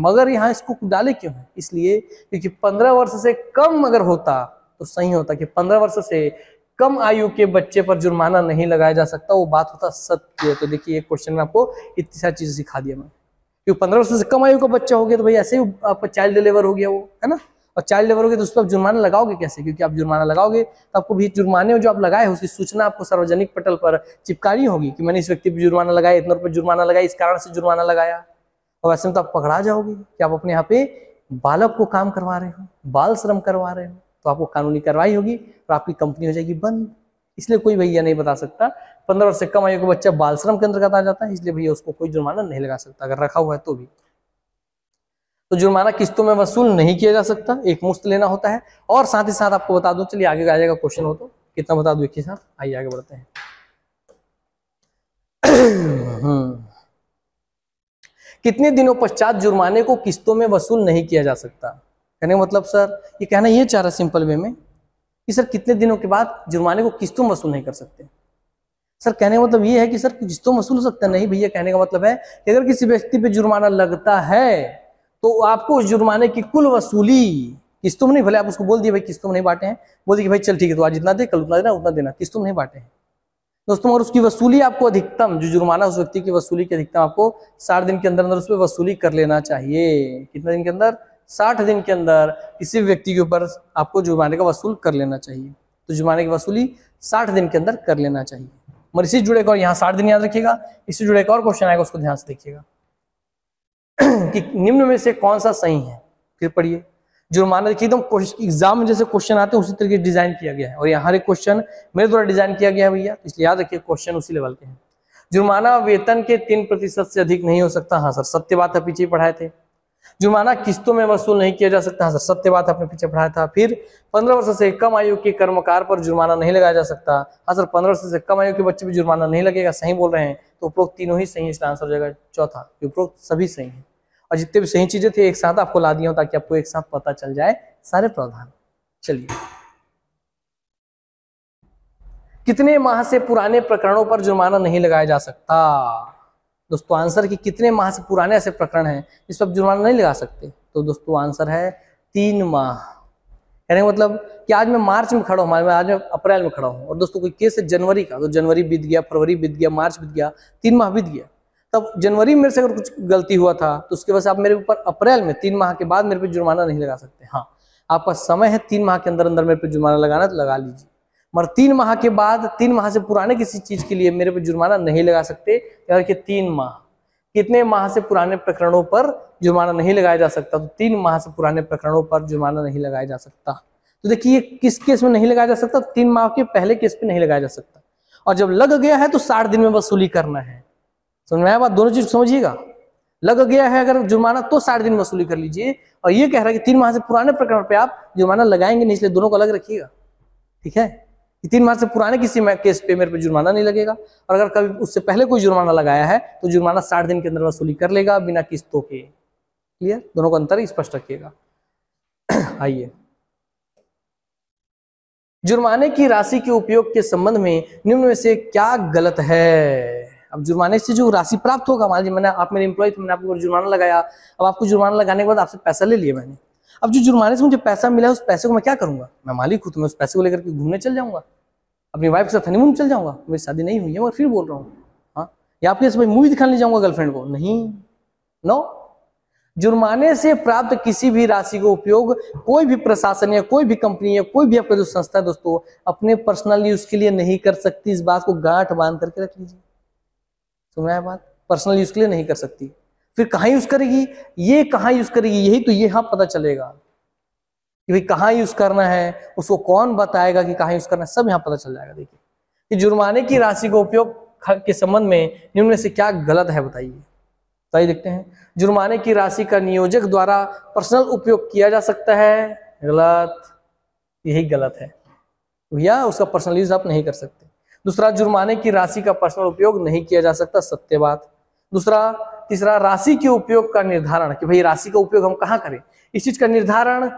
मगर यहाँ इसको डाले क्यों है इसलिए क्योंकि पंद्रह वर्ष से कम अगर होता तो सही होता कि पंद्रह वर्ष से कम आयु के बच्चे पर जुर्माना नहीं लगाया जा सकता वो बात होता सत्य तो देखिए एक क्वेश्चन में आपको इतनी सारी चीज सिखा दिया मैं क्योंकि पंद्रह वर्ष से कम आयु का बच्चा हो गया तो भाई ऐसे ही आपका चाइल्ड लेबर हो गया वो है ना और चाइल्ड लेबर हो गया तो उस पर आप जुर्माना लगाओगे कैसे क्योंकि आप जुर्माना लगाओगे तो आपको भी जुर्माने जो आप लगाए उसकी सूचना आपको सार्वजनिक पटल पर चिपकानी होगी कि मैंने इस व्यक्ति पर जुर्माना लगाया इतना रुपये जुर्माना लगाया इस कारण से जुर्माना लगाया और वैसे में तो आप पकड़ा जाओगे कि आप अपने यहाँ पे बालक को काम करवा रहे हो बाल श्रम करवा रहे हो तो आपको कानूनी कार्रवाई होगी और आपकी कंपनी हो जाएगी बंद इसलिए कोई भैया नहीं बता सकता पंद्रह वर्ष से कम आयु का बच्चा बाल श्रम के अंतर्गत आ जाता है इसलिए भैया उसको कोई जुर्माना नहीं लगा सकता अगर रखा हुआ है तो भी तो जुर्माना किस्तों में वसूल नहीं किया जा सकता एक मुफ्त लेना होता है और साथ ही साथ आपको बता दू चलिए आगे आ जाएगा क्वेश्चन हो तो कितना बता दो एक ही साथ आइए आगे बढ़ते हैं हम्म। कितने दिनों पश्चात जुर्माने को किस्तों में वसूल नहीं किया जा सकता कहने का मतलब सर ये कहना ये चाह रहा सिंपल वे में कि सर कितने दिनों के बाद जुर्माने को किस्तों वसूल नहीं कर सकते सर कहने का मतलब ये है कि सर किस्तों वसूल हो सकता नहीं भैया कहने का मतलब है कि अगर किसी व्यक्ति पे जुर्माना लगता है तो आपको उस जुर्माने की कुल वसूली किस्तों में नहीं भले आप उसको बोल दिए भाई किस्तों में नहीं बांटे हैं बोल दिए भाई चल ठीक है तो आज इतना दे कल उतना देना उतना देना किस्तों में नहीं बांटे हैं दोस्तों और उसकी वसूली आपको अधिकतम जो जुर्माना उस व्यक्ति की वसूली की अधिकतम आपको साठ दिन के अंदर अंदर उस पर वसूली कर लेना चाहिए कितने दिन के अंदर साठ दिन के अंदर किसी व्यक्ति के ऊपर आपको जुर्माने का वसूल कर लेना चाहिए तो जुर्माने की वसूली साठ दिन के अंदर कर लेना चाहिए मगर इसी जुड़े का और यहाँ साठ दिन याद रखिएगा इससे जुड़े का और क्वेश्चन आएगा उसको ध्यान से देखिएगा कि निम्न में से कौन सा सही है फिर पढ़िए जुर्माना देखिए एकदम एग्जाम में जैसे क्वेश्चन आते हैं उसी तरीके डिजाइन किया गया है और यहाँ हर एक क्वेश्चन मेरे द्वारा डिजाइन किया गया है भैया तो इसलिए याद रखिए क्वेश्चन उसी लेवल के हैं जुर्माना वेतन के तीन प्रतिशत से अधिक नहीं हो सकता हाँ सर सत्य बात है पीछे पढ़ाए थे जुर्माना किस्तों में वसूल नहीं किया जा सकता हाँ सर सत्य बात आपने पीछे पढ़ाया था फिर पंद्रह वर्ष से कम आयु के कर्मकार पर जुर्माना नहीं लगाया जा सकता हाँ सर पंद्रह वर्ष से कम आयु के बच्चे पर जुर्माना नहीं लगेगा सही बोल रहे हैं तो उपरोक्त तीनों ही सही है इसका आंसर हो जाएगा चौथा उपरोक्त सभी सही है और जितने भी सही चीजें थी एक साथ आपको ला दिया ताकि आपको एक साथ पता चल जाए सारे प्रावधान चलिए कितने माह से पुराने प्रकरणों पर जुर्माना नहीं लगाया जा सकता दोस्तों आंसर की कितने माह से पुराने ऐसे प्रकरण हैं इस पर जुर्माना नहीं लगा सकते तो दोस्तों आंसर है तीन माह कहने का मतलब कि आज मैं मार्च में खड़ा हूँ आज मैं अप्रैल में खड़ा हूँ और दोस्तों कोई केस है जनवरी का तो जनवरी बीत गया फरवरी बीत गया मार्च बीत गया तीन माह बीत गया तब जनवरी में से अगर कुछ गलती हुआ था तो उसके वजह से आप मेरे ऊपर अप्रैल में तीन माह के बाद मेरे पे जुर्माना नहीं लगा सकते हाँ आपका समय है तीन माह के अंदर अंदर मेरे पे जुर्माना लगाना तो लगा लीजिए मगर तीन माह के बाद तीन माह से पुराने किसी चीज के लिए मेरे पे जुर्माना नहीं लगा सकते यार कि तीन माह कितने माह से पुराने प्रकरणों पर जुर्माना नहीं लगाया जा सकता तो तीन माह से पुराने प्रकरणों पर जुर्माना नहीं लगाया जा सकता तो देखिए किस केस में नहीं लगाया जा सकता तीन माह के पहले केस पे नहीं लगाया जा सकता और जब लग गया है तो साठ दिन में वसूली करना है समझ बात दोनों चीज समझिएगा लग गया है अगर जुर्माना तो साठ दिन वसूली कर लीजिए और ये कह रहा है कि तीन माह से पुराने प्रकरण पे आप जुर्माना लगाएंगे नहीं इसलिए दोनों को अलग रखिएगा ठीक है तीन माह से पुराने किसी केस पे मेरे पे जुर्माना नहीं लगेगा और अगर कभी उससे पहले कोई जुर्माना लगाया है तो जुर्माना साठ दिन के अंदर वसूली कर लेगा बिना किस्तों के क्लियर दोनों का अंतर स्पष्ट रखिएगा आइए जुर्माने की राशि के उपयोग के संबंध में निम्न में से क्या गलत है अब जुर्माने से जो राशि प्राप्त होगा मान लीजिए मैंने आप मेरे इंप्लॉय थे मैंने आपको जुर्माना लगाया अब आपको जुर्माना लगाने के बाद आपसे पैसा ले लिया मैंने अब जो जुर्माने से मुझे पैसा मिला है उस पैसे को मैं क्या करूंगा मैं मालिक हूँ तो मैं उस पैसे को लेकर के घूमने चल जाऊंगा अपनी वाइफ के साथ हनीमून चल जाऊंगा मेरी शादी नहीं हुई है मैं फिर बोल रहा हूँ हाँ या आपके भाई मूवी दिखाने जाऊंगा गर्लफ्रेंड को नहीं नो जुर्माने से प्राप्त किसी भी राशि का उपयोग कोई भी प्रशासन या कोई भी कंपनी या कोई भी आपका जो संस्था है दोस्तों अपने पर्सनल यूज के लिए नहीं कर सकती इस बात को गांठ बांध करके रख लीजिए सुन रहा है बात पर्सनल यूज के लिए नहीं कर सकती फिर कहाँ यूज करेगी ये कहाँ यूज करेगी यही तो ये यहाँ पता चलेगा कि भाई कहाँ यूज करना है उसको कौन बताएगा कि कहाँ यूज करना है सब यहाँ पता चल जाएगा देखिए कि जुर्माने की राशि का उपयोग के संबंध में निम्न में से क्या गलत है बताइए बताइए देखते हैं जुर्माने की राशि का नियोजक द्वारा पर्सनल उपयोग किया जा सकता है गलत यही गलत है भैया उसका पर्सनल यूज आप नहीं कर सकते दूसरा जुर्माने की राशि का पर्सनल उपयोग नहीं किया जा सकता सत्य बात दूसरा तीसरा राशि के उपयोग का निर्धारण कि भाई राशि का उपयोग हम कहाँ करें इस चीज का निर्धारण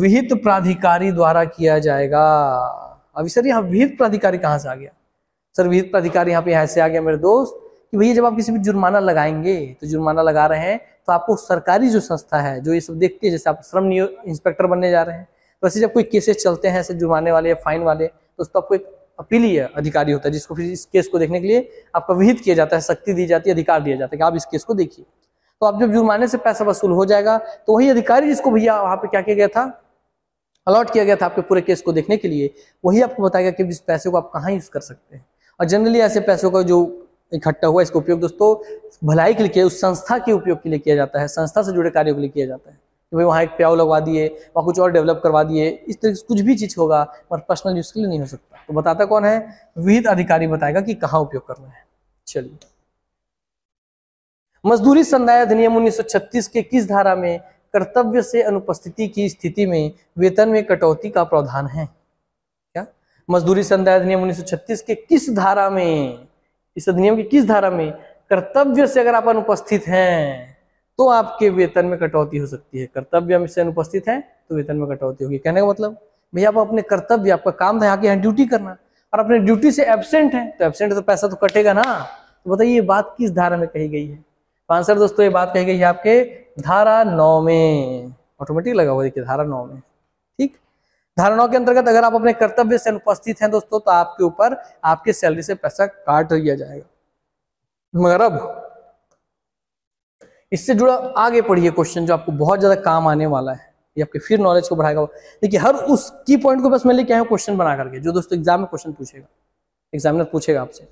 विहित प्राधिकारी द्वारा किया जाएगा अभी सर यहाँ विहित प्राधिकारी कहाँ से आ गया सर विहित प्राधिकारी यहाँ पे ऐसे आ गया मेरे दोस्त कि भैया जब आप किसी भी जुर्माना लगाएंगे तो जुर्माना लगा रहे हैं तो आपको सरकारी जो संस्था है जो ये सब देखती है जैसे आप श्रम इंस्पेक्टर बनने जा रहे हैं तो वैसे तो जब कोई केसेस चलते हैं ऐसे जुर्माने वाले या फाइन वाले तो उसको पर आपको एक अपीलीय अधिकारी होता है जिसको फिर इस केस को देखने के लिए आपका विहित किया जाता है शक्ति दी जाती है अधिकार दिया जाता है कि आप इस केस को देखिए तो आप जब जुर्माने से पैसा वसूल हो जाएगा तो वही अधिकारी जिसको भैया वहां पर क्या किया गया था अलॉट किया गया था आपके पूरे केस को देखने के लिए वही आपको बताएगा कि इस पैसे को आप कहाँ यूज कर सकते हैं और जनरली ऐसे पैसों का जो इकट्ठा हुआ इसका उपयोग दोस्तों भलाई के लिए उस संस्था के उपयोग के लिए किया जाता है संस्था से जुड़े कार्यों के लिए किया जाता है कि भाई वहाँ एक प्याव लगवा दिए वहाँ कुछ और डेवलप करवा दिए इस तरह से कुछ भी चीज़ होगा पर पर्सनल यूज़ के लिए नहीं हो सकता तो बताता कौन है विहित अधिकारी बताएगा कि कहाँ उपयोग करना है चलिए मजदूरी संदाय अधिनियम 1936 के किस धारा में कर्तव्य से अनुपस्थिति की स्थिति में वेतन में कटौती का प्रावधान है क्या मजदूरी संदाय अधिनियम 1936 के किस धारा में इस अधिनियम की किस धारा में कर्तव्य से अगर आप अनुपस्थित हैं तो आपके वेतन में कटौती हो सकती है कर्तव्य से अनुपस्थित है तो वेतन में कटौती होगी कहने का मतलब भैया आप अपने कर्तव्य आपका काम था यहाँ की यहाँ ड्यूटी करना और अपने ड्यूटी से एबसेंट तो है तो एबसेंट तो पैसा तो कटेगा ना तो बताइए ये बात किस धारा में कही गई है आंसर दोस्तों ये बात कही गई है आपके धारा नौ में ऑटोमेटिक लगा हुआ देखिए धारा नौ में ठीक धारा नौ के अंतर्गत अगर आप अपने कर्तव्य से अनुपस्थित हैं दोस्तों तो आपके ऊपर आपके सैलरी से पैसा काट लिया जाएगा मगर अब इससे जुड़ा आगे पढ़िए क्वेश्चन जो आपको बहुत ज़्यादा काम आने वाला है ये आपके फिर नॉलेज को बढ़ाएगा देखिए हर उस की पॉइंट को बस मैं लेके आया क्वेश्चन बना करके जो दोस्तों एग्जाम में क्वेश्चन पूछेगा एग्जामिनर पूछेगा आपसे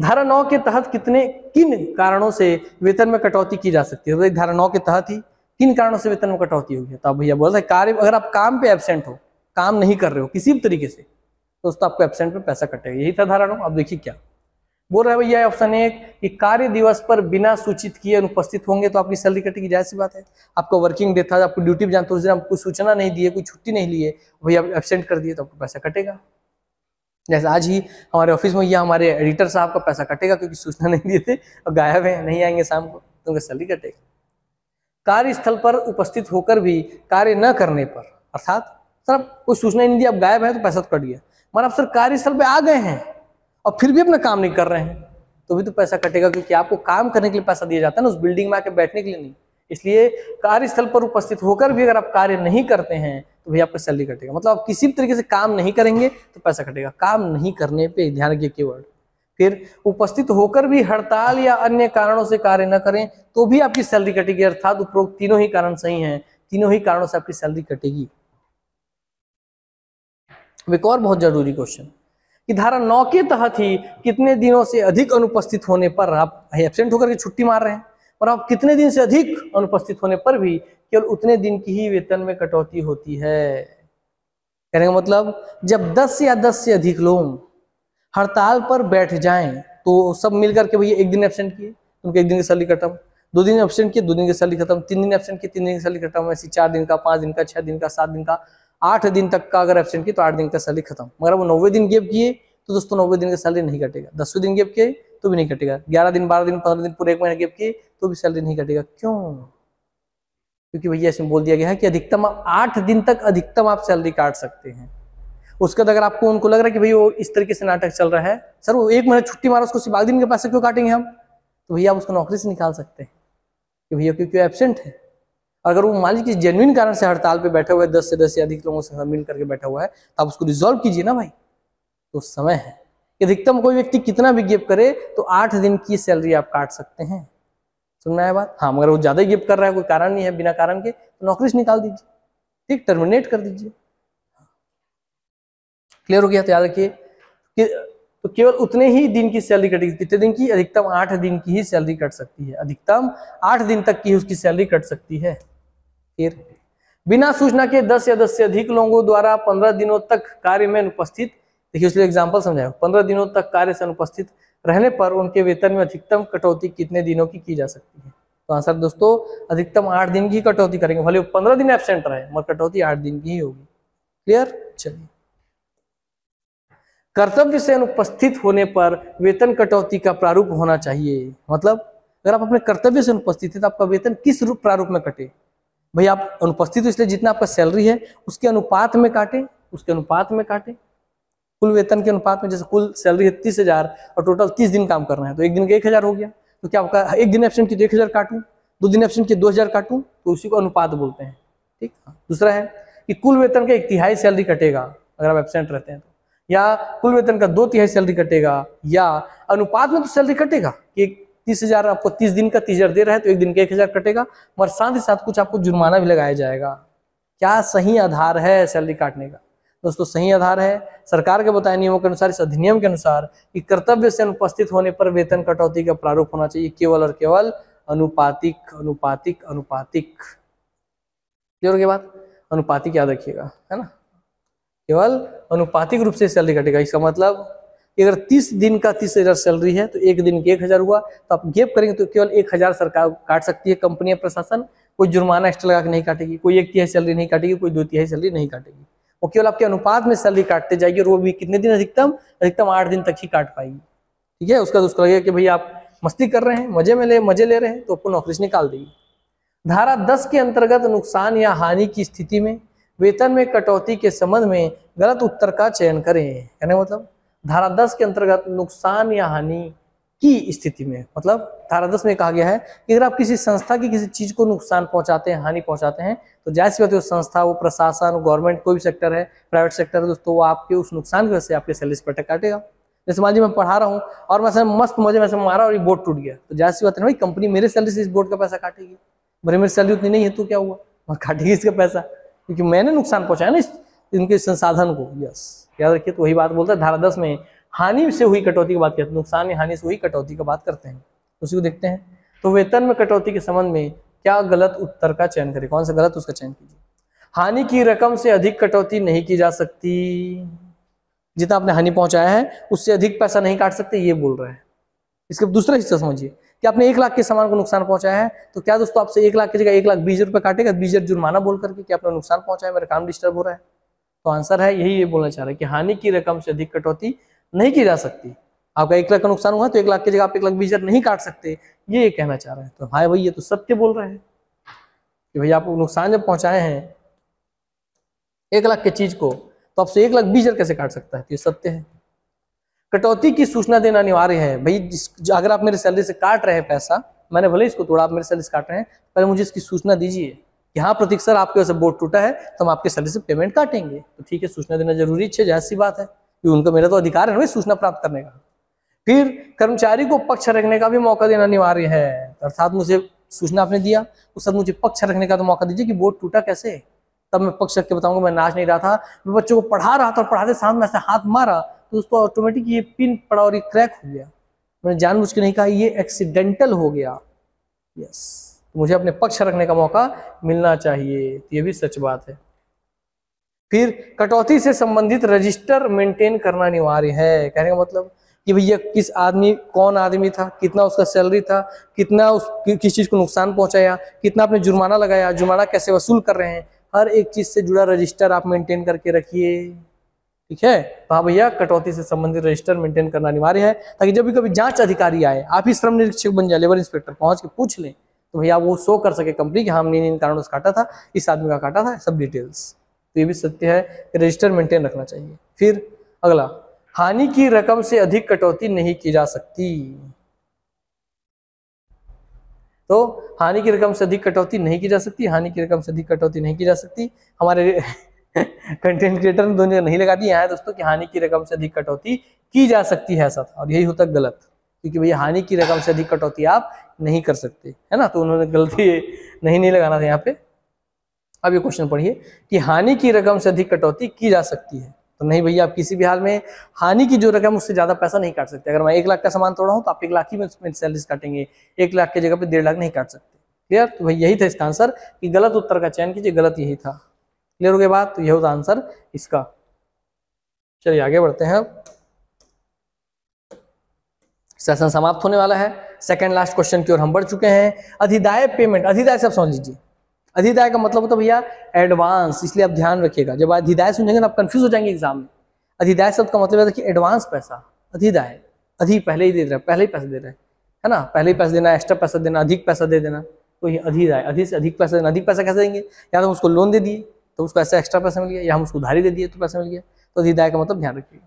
धारा नौ के तहत कितने किन कारणों से वेतन में कटौती की जा सकती है तो धारा नौ के तहत ही किन कारणों से वेतन में कटौती होगी तो भैया बोल रहे कार्य अगर आप काम पे एबसेंट हो काम नहीं कर रहे हो किसी भी तरीके से तो दोस्तों आपको एबसेंट में पैसा कटेगा यही था धारा नौ अब देखिए क्या बोल रहा है भैया ऑप्शन एक कि कार्य दिवस पर बिना सूचित किए अनुपस्थित होंगे तो आपकी सैलरी कटेगी जाहिर सी बात है आपका वर्किंग डे था आपको ड्यूटी पर जानते उस दिन आपको सूचना नहीं दिए कोई छुट्टी नहीं लिए भैया आप एबसेंट कर दिए तो आपको पैसा कटेगा जैसे आज ही हमारे ऑफिस में या हमारे एडिटर साहब का पैसा कटेगा क्योंकि सूचना नहीं दिए थे और गायब है नहीं आएंगे शाम को तो उनका सैलरी कटेगी कार्यस्थल पर उपस्थित होकर भी कार्य न करने पर अर्थात सर आप कोई सूचना नहीं दी आप गायब है तो पैसा तो कट गया मगर आप सर कार्यस्थल पर आ गए हैं और फिर भी अपना काम नहीं कर रहे हैं तो भी तो पैसा कटेगा क्योंकि आपको काम करने के लिए पैसा दिया जाता है ना उस बिल्डिंग में आके बैठने के लिए नहीं इसलिए कार्यस्थल पर उपस्थित होकर भी अगर आप कार्य नहीं करते हैं तो भी आपका सैलरी कटेगा मतलब आप किसी भी तरीके से काम नहीं करेंगे तो पैसा कटेगा काम नहीं करने पे ध्यान रखिए की वर्ड फिर उपस्थित होकर भी हड़ताल या अन्य कारणों से कार्य न करें तो भी आपकी सैलरी कटेगी अर्थात उपरोक्त तीनों ही कारण सही हैं तीनों ही कारणों से आपकी सैलरी कटेगी एक और बहुत जरूरी क्वेश्चन कि धारा नौ के तहत ही कितने दिनों से अधिक अनुपस्थित होने पर आप एबसेंट होकर के छुट्टी मार रहे हैं और आप कितने दिन से अधिक अनुपस्थित होने पर भी केवल उतने दिन की ही वेतन में कटौती होती है कहने का मतलब जब 10 या 10 से अधिक लोग हड़ताल पर बैठ जाएं तो सब मिलकर के भैया एक दिन एबसेंट किए उनके एक दिन की सैलरी खत्म दो दिन एबसेंट किए दो दिन की सैलरी खत्म तीन दिन एबसेंट किए तीन दिन की सैलरी खत्म ऐसी चार दिन का पांच दिन का छह दिन का सात दिन का आठ दिन तक का अगर एबसेंट किया तो आठ दिन का सैलरी खत्म मगर वो नब्बे दिन गेप किए तो दोस्तों नब्बे दिन का सैलरी नहीं कटेगा दसवें दिन गेप किए तो भी नहीं कटेगा ग्यारह दिन बारह दिन पंद्रह दिन पूरे एक महीना गेप किए तो भी सैलरी नहीं कटेगा क्यों क्योंकि भैया इसमें बोल दिया गया है कि अधिकतम आप आठ दिन तक अधिकतम आप सैलरी काट सकते हैं उसके बाद अगर आपको उनको लग रहा है कि भैया वो इस तरीके से नाटक चल रहा है सर वो एक महीना छुट्टी मारा उसको सिर्फ दिन के पास से क्यों काटेंगे हम तो भैया आप उसको नौकरी से निकाल सकते हैं कि भैया क्योंकि एबसेंट है अगर वो मान लीजिए जेनुइन कारण से हड़ताल पे बैठे हुए दस से दस से अधिक लोगों से मिल करके बैठा हुआ है तो आप उसको रिजोल्व कीजिए ना भाई तो समय है अधिकतम कोई व्यक्ति कितना भी गिफ्ट करे तो आठ दिन की सैलरी आप काट सकते हैं सुनना है बात हाँ मगर वो ज्यादा गिफ्ट कर रहा है कोई कारण नहीं है बिना कारण के तो नौकरी से निकाल दीजिए ठीक टर्मिनेट कर दीजिए क्लियर हो गया तो याद रखिए कि तो केवल उतने ही दिन की सैलरी कटेगी कितने दिन की अधिकतम आठ दिन की ही सैलरी कट सकती है अधिकतम आठ दिन तक की उसकी सैलरी कट सकती है फिर बिना सूचना के दस या दस से अधिक लोगों द्वारा पंद्रह दिनों तक कार्य में अनुपस्थित देखिए उसके एग्जाम्पल समझाया पंद्रह दिनों तक कार्य से अनुपस्थित रहने पर उनके वेतन में अधिकतम कटौती कितने दिनों की की जा सकती है तो आंसर दोस्तों अधिकतम आठ दिन की कटौती करेंगे भले पंद्रह दिन एबसेंट रहे मगर कटौती आठ दिन की ही होगी क्लियर चलिए कर्तव्य से अनुपस्थित होने पर वेतन कटौती का प्रारूप होना चाहिए मतलब अगर आप अपने कर्तव्य से अनुपस्थित है तो आपका वेतन किस रूप प्रारूप में कटे भाई आप अनुपस्थित हो इसलिए जितना आपका सैलरी है उसके अनुपात में काटे उसके अनुपात में काटे कुल वेतन के अनुपात में जैसे कुल सैलरी है तीस हजार और टोटल तीस दिन काम करना है तो एक दिन का एक हजार हो गया तो क्या आपका एक दिन एप्शन की तो एक हजार काटूँ दो दिन एप्शन की दो हजार काटूँ तो उसी को अनुपात बोलते हैं ठीक दूसरा है कि कुल वेतन का एक तिहाई सैलरी कटेगा अगर आप एबसेंट रहते हैं तो या कुल वेतन का दो तिहाई सैलरी कटेगा या अनुपात में तो सैलरी कटेगा कि तीस हजार आपको तीस दिन का तीस हजार दे रहा है तो एक दिन का एक हजार कटेगा और साथ ही साथ कुछ आपको जुर्माना भी लगाया जाएगा क्या सही आधार है सैलरी काटने का दोस्तों सही आधार है सरकार के बताए नियमों के अनुसार इस अधिनियम के अनुसार कि कर्तव्य से अनुपस्थित होने पर वेतन कटौती का प्रारूप होना चाहिए केवल और केवल अनुपातिक अनुपातिक अनुपातिक क्लियर हो गया अनुपातिक याद रखिएगा है ना केवल अनुपातिक रूप से सैलरी कटेगा इसका मतलब अगर तीस दिन का तीस हज़ार सैलरी है तो एक दिन के एक हज़ार हुआ तो आप गेप करेंगे तो केवल एक हज़ार सरकार काट सकती है कंपनी प्रशासन कोई जुर्माना एक्स्ट्रा लगा के नहीं काटेगी कोई एक तिहाई सैलरी नहीं काटेगी कोई दो तिहाई सैलरी नहीं काटेगी वो केवल आपके अनुपात में सैलरी काटते जाएगी और वो भी कितने दिन अधिकतम अधिकतम आठ दिन तक ही काट पाएगी ठीक है उसका दूसरा तो लगेगा कि भाई आप मस्ती कर रहे हैं मजे में ले मजे ले रहे हैं तो आपको नौकरी से निकाल देगी धारा दस के अंतर्गत नुकसान या हानि की स्थिति में वेतन में कटौती के संबंध में गलत उत्तर का चयन करें कहने मतलब धारा दस के अंतर्गत नुकसान या हानि की स्थिति में मतलब धारा दस में कहा गया है कि अगर आप किसी संस्था की किसी चीज को नुकसान पहुंचाते हैं हानि पहुंचाते हैं तो जाहिर सी बात है संस्था वो प्रशासन गवर्नमेंट कोई भी सेक्टर है प्राइवेट सेक्टर है दोस्तों वो आपके उस नुकसान की वजह से आपके सैलरी पर काटेगा जैसे मान लीजिए मैं पढ़ा रहा हूँ और मैं मस्त में मैं मारा और ये बोर्ड टूट गया तो जाहिर सी बात है भाई कंपनी मेरे सैलरी से इस बोर्ड का पैसा काटेगी भरे मेरी सैलरी उतनी नहीं है तो क्या हुआ और काटेगी इसका पैसा क्योंकि मैंने नुकसान पहुंचाया ना इनके संसाधन को यस याद रखिए तो वही बात बोलता है धारा दस में हानि से हुई कटौती की बात करते हैं नुकसान या हानि से हुई कटौती की बात करते हैं उसी को देखते हैं तो वेतन में कटौती के संबंध में क्या गलत उत्तर का चयन करें कौन सा गलत उसका चयन कीजिए हानि की रकम से अधिक कटौती नहीं की जा सकती जितना आपने हानि पहुंचाया है उससे अधिक पैसा नहीं काट सकते ये बोल रहा है इसका दूसरा हिस्सा समझिए कि आपने एक लाख के सामान को नुकसान पहुंचाया है तो क्या दोस्तों आपसे एक लाख की जगह एक लाख बीस रुपए काटेगा बीस जुर्माना बोल करके कि आपने नुकसान पहुंचाया मेरा काम डिस्टर्ब हो रहा है तो आंसर है यही ये बोलना चाह रहे हैं कि हानि की रकम से अधिक कटौती नहीं की जा सकती आपका एक लाख का नुकसान हुआ तो एक लाख की जगह आप एक लाख बीस हजार नहीं काट सकते ये कहना चाह रहे हैं तो हाँ भाई ये तो सत्य बोल रहे हैं कि भाई आप नुकसान जब पहुंचाए हैं एक लाख की चीज को तो आपसे एक लाख बीस हजार कैसे काट सकता है तो ये सत्य है कटौती की सूचना देना अनिवार्य है भाई अगर आप मेरे सैलरी से काट रहे हैं पैसा मैंने भले इसको तोड़ा आप मेरे सैलरी से काट रहे हैं पहले मुझे इसकी सूचना दीजिए यहाँ प्रतीक सर आपके वैसे बोर्ड टूटा है तो हम आपके सैलरी से पेमेंट काटेंगे तो ठीक है सूचना देना जरूरी है जायज सी बात है कि उनका मेरा तो अधिकार है ना सूचना प्राप्त करने का फिर कर्मचारी को पक्ष रखने का भी मौका देना अनिवार्य है तो अर्थात मुझे सूचना आपने दिया तो सर मुझे पक्ष रखने का तो मौका दीजिए कि बोर्ड टूटा कैसे तब मैं पक्ष रख के बताऊंगा मैं नाच नहीं रहा था मैं बच्चों को पढ़ा रहा था और पढ़ाते साथ में ऐसे हाथ मारा तो उसको ऑटोमेटिक ये पिन पड़ा और ये क्रैक हो गया मैंने जानबूझ के नहीं कहा ये एक्सीडेंटल हो गया यस yes. मुझे अपने पक्ष रखने का मौका मिलना चाहिए तो ये भी सच बात है फिर कटौती से संबंधित रजिस्टर मेंटेन करना अनिवार्य है कहने का मतलब कि भैया किस आदमी कौन आदमी था कितना उसका सैलरी था कितना उस कि, किस चीज़ को नुकसान पहुंचाया कितना आपने जुर्माना लगाया जुर्माना कैसे वसूल कर रहे हैं हर एक चीज़ से जुड़ा रजिस्टर आप मेंटेन करके रखिए ठीक है हाँ भैया कटौती से संबंधित रजिस्टर मेंटेन करना अनिवार्य है ताकि जब भी कभी जांच अधिकारी आए आप ही श्रम निरीक्षक बन जाए लेबर इंस्पेक्टर पहुंच के पूछ लें तो भैया वो शो कर सके कंपनी कि हाँ हमने इन कारणों से काटा था इस आदमी का काटा था सब डिटेल्स तो ये भी सत्य है कि रजिस्टर मेंटेन रखना चाहिए फिर अगला हानि की रकम से अधिक कटौती नहीं की जा सकती तो हानि की रकम से अधिक कटौती नहीं की जा सकती हानि की रकम से अधिक कटौती नहीं की जा सकती हमारे कंटेंट क्रिएटर ने दोनों नहीं लगाती यहाँ दोस्तों की हानि की रकम से अधिक कटौती की जा सकती है ऐसा था और यही होता गलत क्योंकि भैया हानि की रकम से अधिक कटौती आप नहीं कर सकते है ना तो उन्होंने गलती नहीं नहीं लगाना था यहाँ पे अब ये क्वेश्चन पढ़िए कि हानि की रकम से अधिक कटौती की जा सकती है तो नहीं भैया आप किसी भी हाल में हानि की जो रकम उससे ज्यादा पैसा नहीं काट सकते अगर मैं एक लाख का सामान तोड़ा हूँ तो आप एक लाख ही में सैलरीज काटेंगे एक लाख की जगह पर डेढ़ लाख नहीं काट सकते क्लियर तो भाई यही था इसका आंसर कि गलत उत्तर का चयन कीजिए गलत यही था क्लियर हो गया बात तो यह होता आंसर इसका चलिए आगे बढ़ते हैं अब सेशन समाप्त होने वाला है सेकंड लास्ट क्वेश्चन की ओर हम बढ़ चुके हैं अधिदाय पेमेंट अधिदाय से आप समझ लीजिए अधिदाय का मतलब होता है भैया एडवांस इसलिए आप ध्यान रखिएगा जब अधिदाय सुनेंगे ना आप कंफ्यूज हो जाएंगे एग्जाम में अधिदाय शब्द का मतलब है कि एडवांस पैसा अधिदाय अधि पहले ही दे रहे हैं पहले ही पैसा दे रहे हैं है ना पहले ही पैसा देना एक्स्ट्रा पैसा देना अधिक पैसा दे देना तो ये अधिदाय अधिक से अधिक पैसा देना अधिक पैसा कैसे देंगे या तो उसको लोन दे दिए तो उसको ऐसा एक्स्ट्रा पैसा मिल गया या हम उसको उधारी दे दिए तो पैसा मिल गया तो अधिदाय का मतलब ध्यान रखिएगा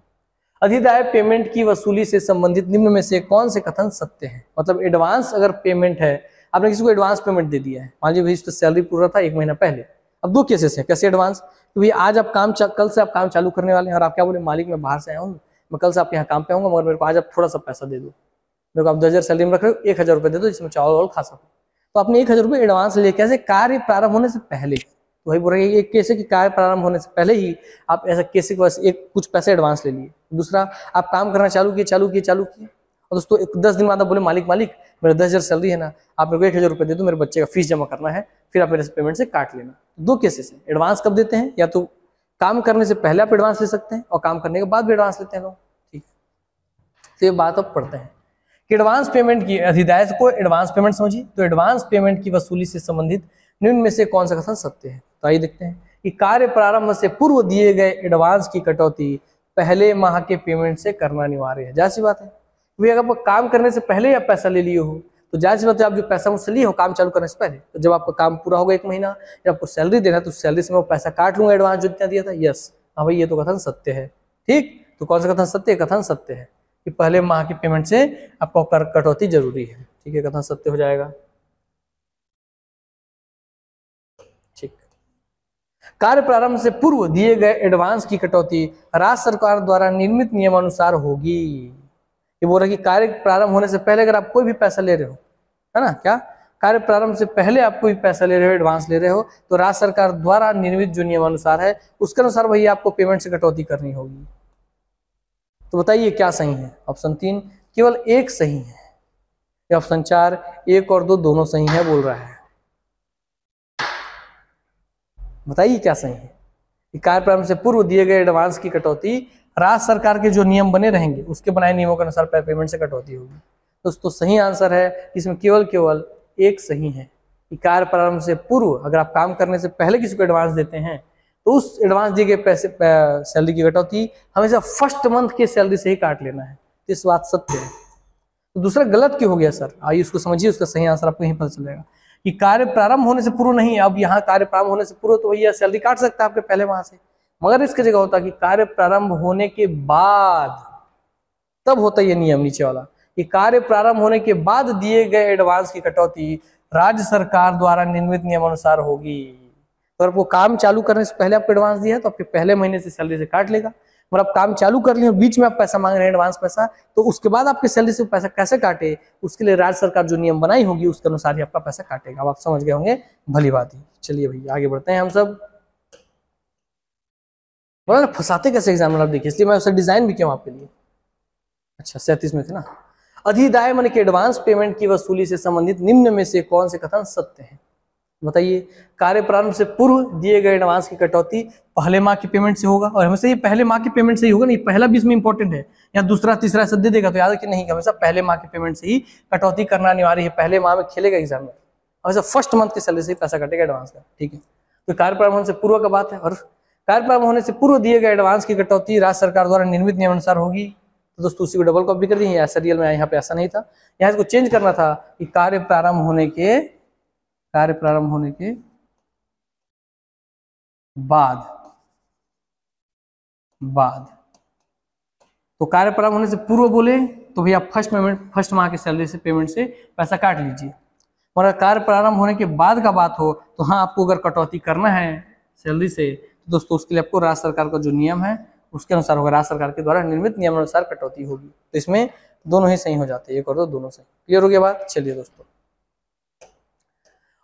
अधिदाय पेमेंट की वसूली से संबंधित निम्न में से कौन से कथन सत्य है मतलब एडवांस अगर पेमेंट है आपने किसी को एडवांस पेमेंट दे दिया है मान लीजिए भाई इसका सैलरी पूरा था एक महीना पहले अब दो केसेस है कैसे एडवांस कि भाई आज आप काम कल से आप काम चालू करने वाले हैं और आप क्या बोले मालिक मैं बाहर से आया हूँ मैं कल से आपके यहाँ काम पे आऊँगा मगर मेरे को आज आप थोड़ा सा पैसा दे दो मेरे को आप दस हज़ार सैलरी में रख रहे हो एक हज़ार रुपये दे दो जिसमें चावल वावल खा सको तो आपने एक हज़ार रुपये एडवांस लिया कैसे कार्य प्रारंभ होने से पहले तो वही बोल रहे हैं कैसे की कार्य प्रारंभ होने से पहले ही आप ऐसा कैसे के एक कुछ पैसे एडवांस ले लिए दूसरा आप काम करना चालू किए चालू किए चालू किए और दोस्तों एक दस दिन बाद बोले मालिक मालिक मेरा दस हज़ार सैलरी है ना आप मेरे को एक हज़ार रुपये दे दो मेरे बच्चे का फीस जमा करना है फिर आप मेरे पेमेंट से काट लेना तो दो केसेस हैं एडवांस कब देते हैं या तो काम करने से पहले आप एडवांस ले सकते हैं और काम करने के बाद भी एडवांस लेते हैं लोग ठीक तो ये बात अब पढ़ते हैं कि एडवांस पेमेंट की हिदायत को एडवांस पेमेंट समझिए तो एडवांस पेमेंट की वसूली से संबंधित निम्न में से कौन सा कथन सत्य है तो आइए देखते हैं कि कार्य प्रारंभ से पूर्व दिए गए एडवांस की कटौती पहले माह के पेमेंट से करना अनिवार्य है जैसी बात है क्योंकि अगर आप काम करने से पहले आप पैसा ले लिए हो तो जायज बात है आप जो पैसा मुझसे लिए हो काम चालू करने से पहले तो जब आपका काम पूरा होगा एक महीना या आपको सैलरी देना तो सैलरी से मैं पैसा काट लूंगा एडवांस जो इतना दिया था यस हाँ भाई ये तो कथन सत्य है ठीक तो कौन सा कथन सत्य है कथन सत्य है कि पहले माह की पेमेंट से आपको कटौती जरूरी है ठीक है कथन सत्य हो जाएगा कार्य प्रारंभ से पूर्व दिए गए एडवांस की कटौती राज्य सरकार द्वारा निर्मित नियमानुसार होगी ये बोल रहा कि कार्य प्रारंभ होने से पहले अगर आप कोई भी पैसा ले रहे हो है ना क्या कार्य प्रारंभ से पहले आप कोई पैसा ले रहे हो एडवांस ले रहे हो तो राज्य सरकार द्वारा निर्मित जो नियमानुसार है उसके अनुसार वही आपको पेमेंट से कटौती करनी होगी तो बताइए क्या सही है ऑप्शन तीन केवल एक सही है ऑप्शन चार एक और दो दोनों सही है बोल रहा है बताइए क्या सही है कार्य प्रारंभ से पूर्व दिए गए एडवांस की कटौती राज्य सरकार के जो नियम बने रहेंगे उसके बनाए नियमों के अनुसार पेमेंट से कटौती होगी दोस्तों सही आंसर है इसमें केवल केवल एक सही है कार्य प्रारंभ से पूर्व अगर आप काम करने से पहले किसी को एडवांस देते हैं तो उस एडवांस दिए गए पैसे सैलरी की कटौती हमेशा फर्स्ट मंथ के सैलरी से ही काट लेना है तो इस बात सत्य है तो दूसरा गलत क्यों हो गया सर आइए उसको समझिए उसका सही आंसर आपको यहीं पता चलेगा कि कार्य प्रारंभ होने से पूर्व नहीं अब यहाँ कार्य प्रारंभ होने से पूर्व तो भैया सैलरी काट सकता है आपके पहले वहां से मगर इसकी जगह होता कि कार्य प्रारंभ होने के बाद तब होता यह नियम नीचे वाला कि कार्य प्रारंभ होने के बाद दिए गए एडवांस की कटौती राज्य सरकार द्वारा निर्मित नियमानुसार होगी तो आपको काम चालू करने से पहले आपको एडवांस दिया है तो आपके पहले महीने से सैलरी से काट लेगा मगर आप काम चालू कर लिए बीच में आप पैसा मांग रहे हैं एडवांस पैसा तो उसके बाद आपकी सैलरी से पैसा कैसे काटे उसके लिए राज्य सरकार जो नियम बनाई होगी उसके अनुसार ही आपका पैसा काटेगा अब आप समझ गए होंगे भली बात ही चलिए भैया आगे बढ़ते हैं हम सब बोला फंसाते कैसे एग्जाम आप देखिए इसलिए मैं उसे डिजाइन भी किया आपके लिए अच्छा सैंतीस में थे ना अधिदाय मन के एडवांस पेमेंट की वसूली से संबंधित निम्न में से कौन से कथन सत्य है बताइए कार्य प्रारंभ से पूर्व दिए गए एडवांस की कटौती पहले माह की पेमेंट से होगा और हमेशा ये पहले माह की पेमेंट से ही होगा नहीं पहला भी इसमें इंपॉर्टेंट है या दूसरा तीसरा सब दे देगा तो याद रखिए नहीं हमेशा पहले माह की पेमेंट से ही कटौती करना अनिवार्य है पहले माह में खेलेगा एग्जाम में हमेशा फर्स्ट मंथ की सैलरी से ही पैसा कटेगा एडवांस का ठीक है तो कार्य प्रारंभ होने से पूर्व का बात है और कार्य प्रारंभ होने से पूर्व दिए गए एडवांस की कटौती राज्य सरकार द्वारा निर्मित नियमानुसार होगी तो दोस्तों उसी को डबल कॉपी कर दी है ऐसा में यहाँ पे ऐसा नहीं था यहाँ इसको चेंज करना था कि कार्य प्रारंभ होने के कार्य प्रारंभ होने के बाद बाद तो कार्य प्रारंभ होने से पूर्व बोले तो भैया फर्स्ट पेमेंट फर्स्ट माह की सैलरी से पेमेंट से पैसा काट लीजिए और अगर कार्य प्रारंभ होने के बाद का बात हो तो हाँ आपको अगर कटौती करना है सैलरी से तो दोस्तों उसके लिए आपको राज्य सरकार का जो नियम है उसके अनुसार होगा राज्य सरकार के द्वारा निर्मित नियमानुसार कटौती होगी तो इसमें दोनों ही सही हो जाते हैं एक और दो दोनों सही क्लियर हो गया बात चलिए दोस्तों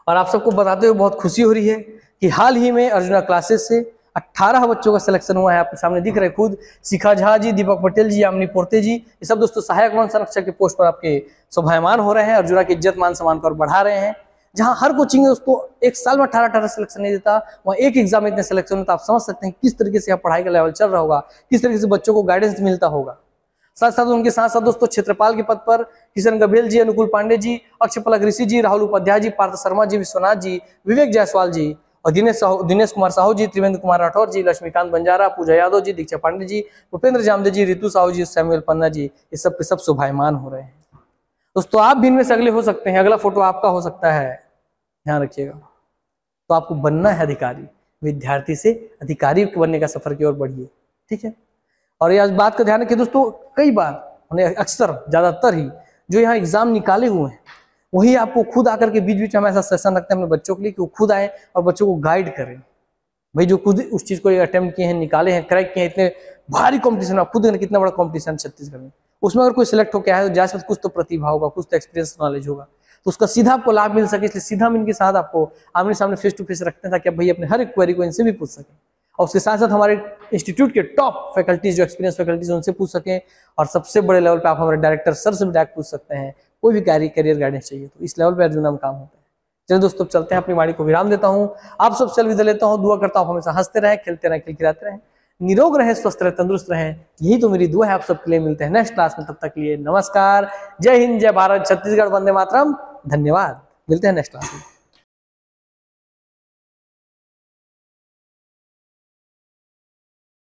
और आप सबको बताते हुए बहुत खुशी हो रही है कि हाल ही में अर्जुना क्लासेस से 18 बच्चों का सिलेक्शन हुआ है आपके सामने दिख रहे खुद शिखा झा जी दीपक पटेल जी आमनी पोर्ते जी ये सब दोस्तों सहायक वन संरक्षक के पोस्ट पर आपके शोभायमान हो रहे हैं अर्जुना की इज्जत मान सम्मान पर बढ़ा रहे हैं जहां हर कोचिंग है दोस्तों एक साल में अठारह अठारह सिलेक्शन नहीं देता वहाँ एक एग्जाम में इतने सिलेक्शन होता तो आप समझ सकते हैं किस तरीके से यहाँ पढ़ाई का लेवल चल रहा होगा किस तरीके से बच्चों को गाइडेंस मिलता होगा साथ साथ उनके साथ साथ दोस्तों क्षेत्रपाल के पद पर किशन गभेल जी अनुकूल पांडे जी अक्षय पलक ऋषि जी राहुल उपाध्याय जी पार्थ शर्मा जी विश्वनाथ जी विवेक जायसवाल जी और दिनेश दिनेश कुमार साहू जी त्रिवेंद्र कुमार राठौर जी लक्ष्मीकांत बंजारा पूजा यादव जी दीक्षा पांडे जी भूपेंद्र जामदे जी रितु साहू जी सैमुअल पन्ना जी ये सब के सब शुभायमान हो रहे हैं दोस्तों आप भी इनमें से अगले हो सकते हैं अगला फोटो आपका हो सकता है ध्यान रखिएगा तो आपको बनना है अधिकारी विद्यार्थी से अधिकारी बनने का सफर की ओर बढ़िए ठीक है और यह बात का ध्यान रखिए दोस्तों कई बार उन्हें अक्सर ज़्यादातर ही जो यहाँ एग्ज़ाम निकाले हुए हैं वही आपको खुद आकर के बीच बीच में ऐसा सेशन रखते हैं अपने बच्चों के लिए कि वो खुद आए और बच्चों को गाइड करें भाई जो खुद उस चीज़ को अटैम्प्ट किए हैं निकाले हैं क्रैक किए हैं इतने भारी कॉम्पिटिशन आप खुद कितना बड़ा कॉम्पिटिशन छत्तीसगढ़ में उसमें अगर कोई सिलेक्ट होकर है तो जैसे कुछ तो प्रतिभा होगा कुछ तो एक्सपीरियंस नॉलेज होगा तो उसका सीधा आपको लाभ मिल सके इसलिए सीधा हम इनके साथ आपको आमने सामने फेस टू फेस रखते हैं ताकि आप भाई अपने हर एक क्वेरी को इनसे भी पूछ सकें और उसके साथ साथ हमारे इंस्टीट्यूट के टॉप फैकल्टीज जो एक्सपीरियंस फैकल्टीज उनसे पूछ सकें और सबसे बड़े लेवल पे आप हमारे डायरेक्टर सर से डायरेक्ट पूछ सकते हैं कोई भी करियर गाइडेंस चाहिए तो इस लेवल पर अर्जुन हम काम होता है चलिए दोस्तों चलते हैं अपनी वाणी को विराम देता हूँ आप सब चल विदा लेता हूँ दुआ करता हूँ हमेशा हंसते रहे खेलते रहें खिल खिलाते रहे निरोग रहे स्वस्थ रहे तंदुरुस्त रहे यही तो मेरी दुआ है आप सबके लिए मिलते हैं नेक्स्ट क्लास में तब तक लिए नमस्कार जय हिंद जय भारत छत्तीसगढ़ वंदे मातरम धन्यवाद मिलते हैं नेक्स्ट क्लास में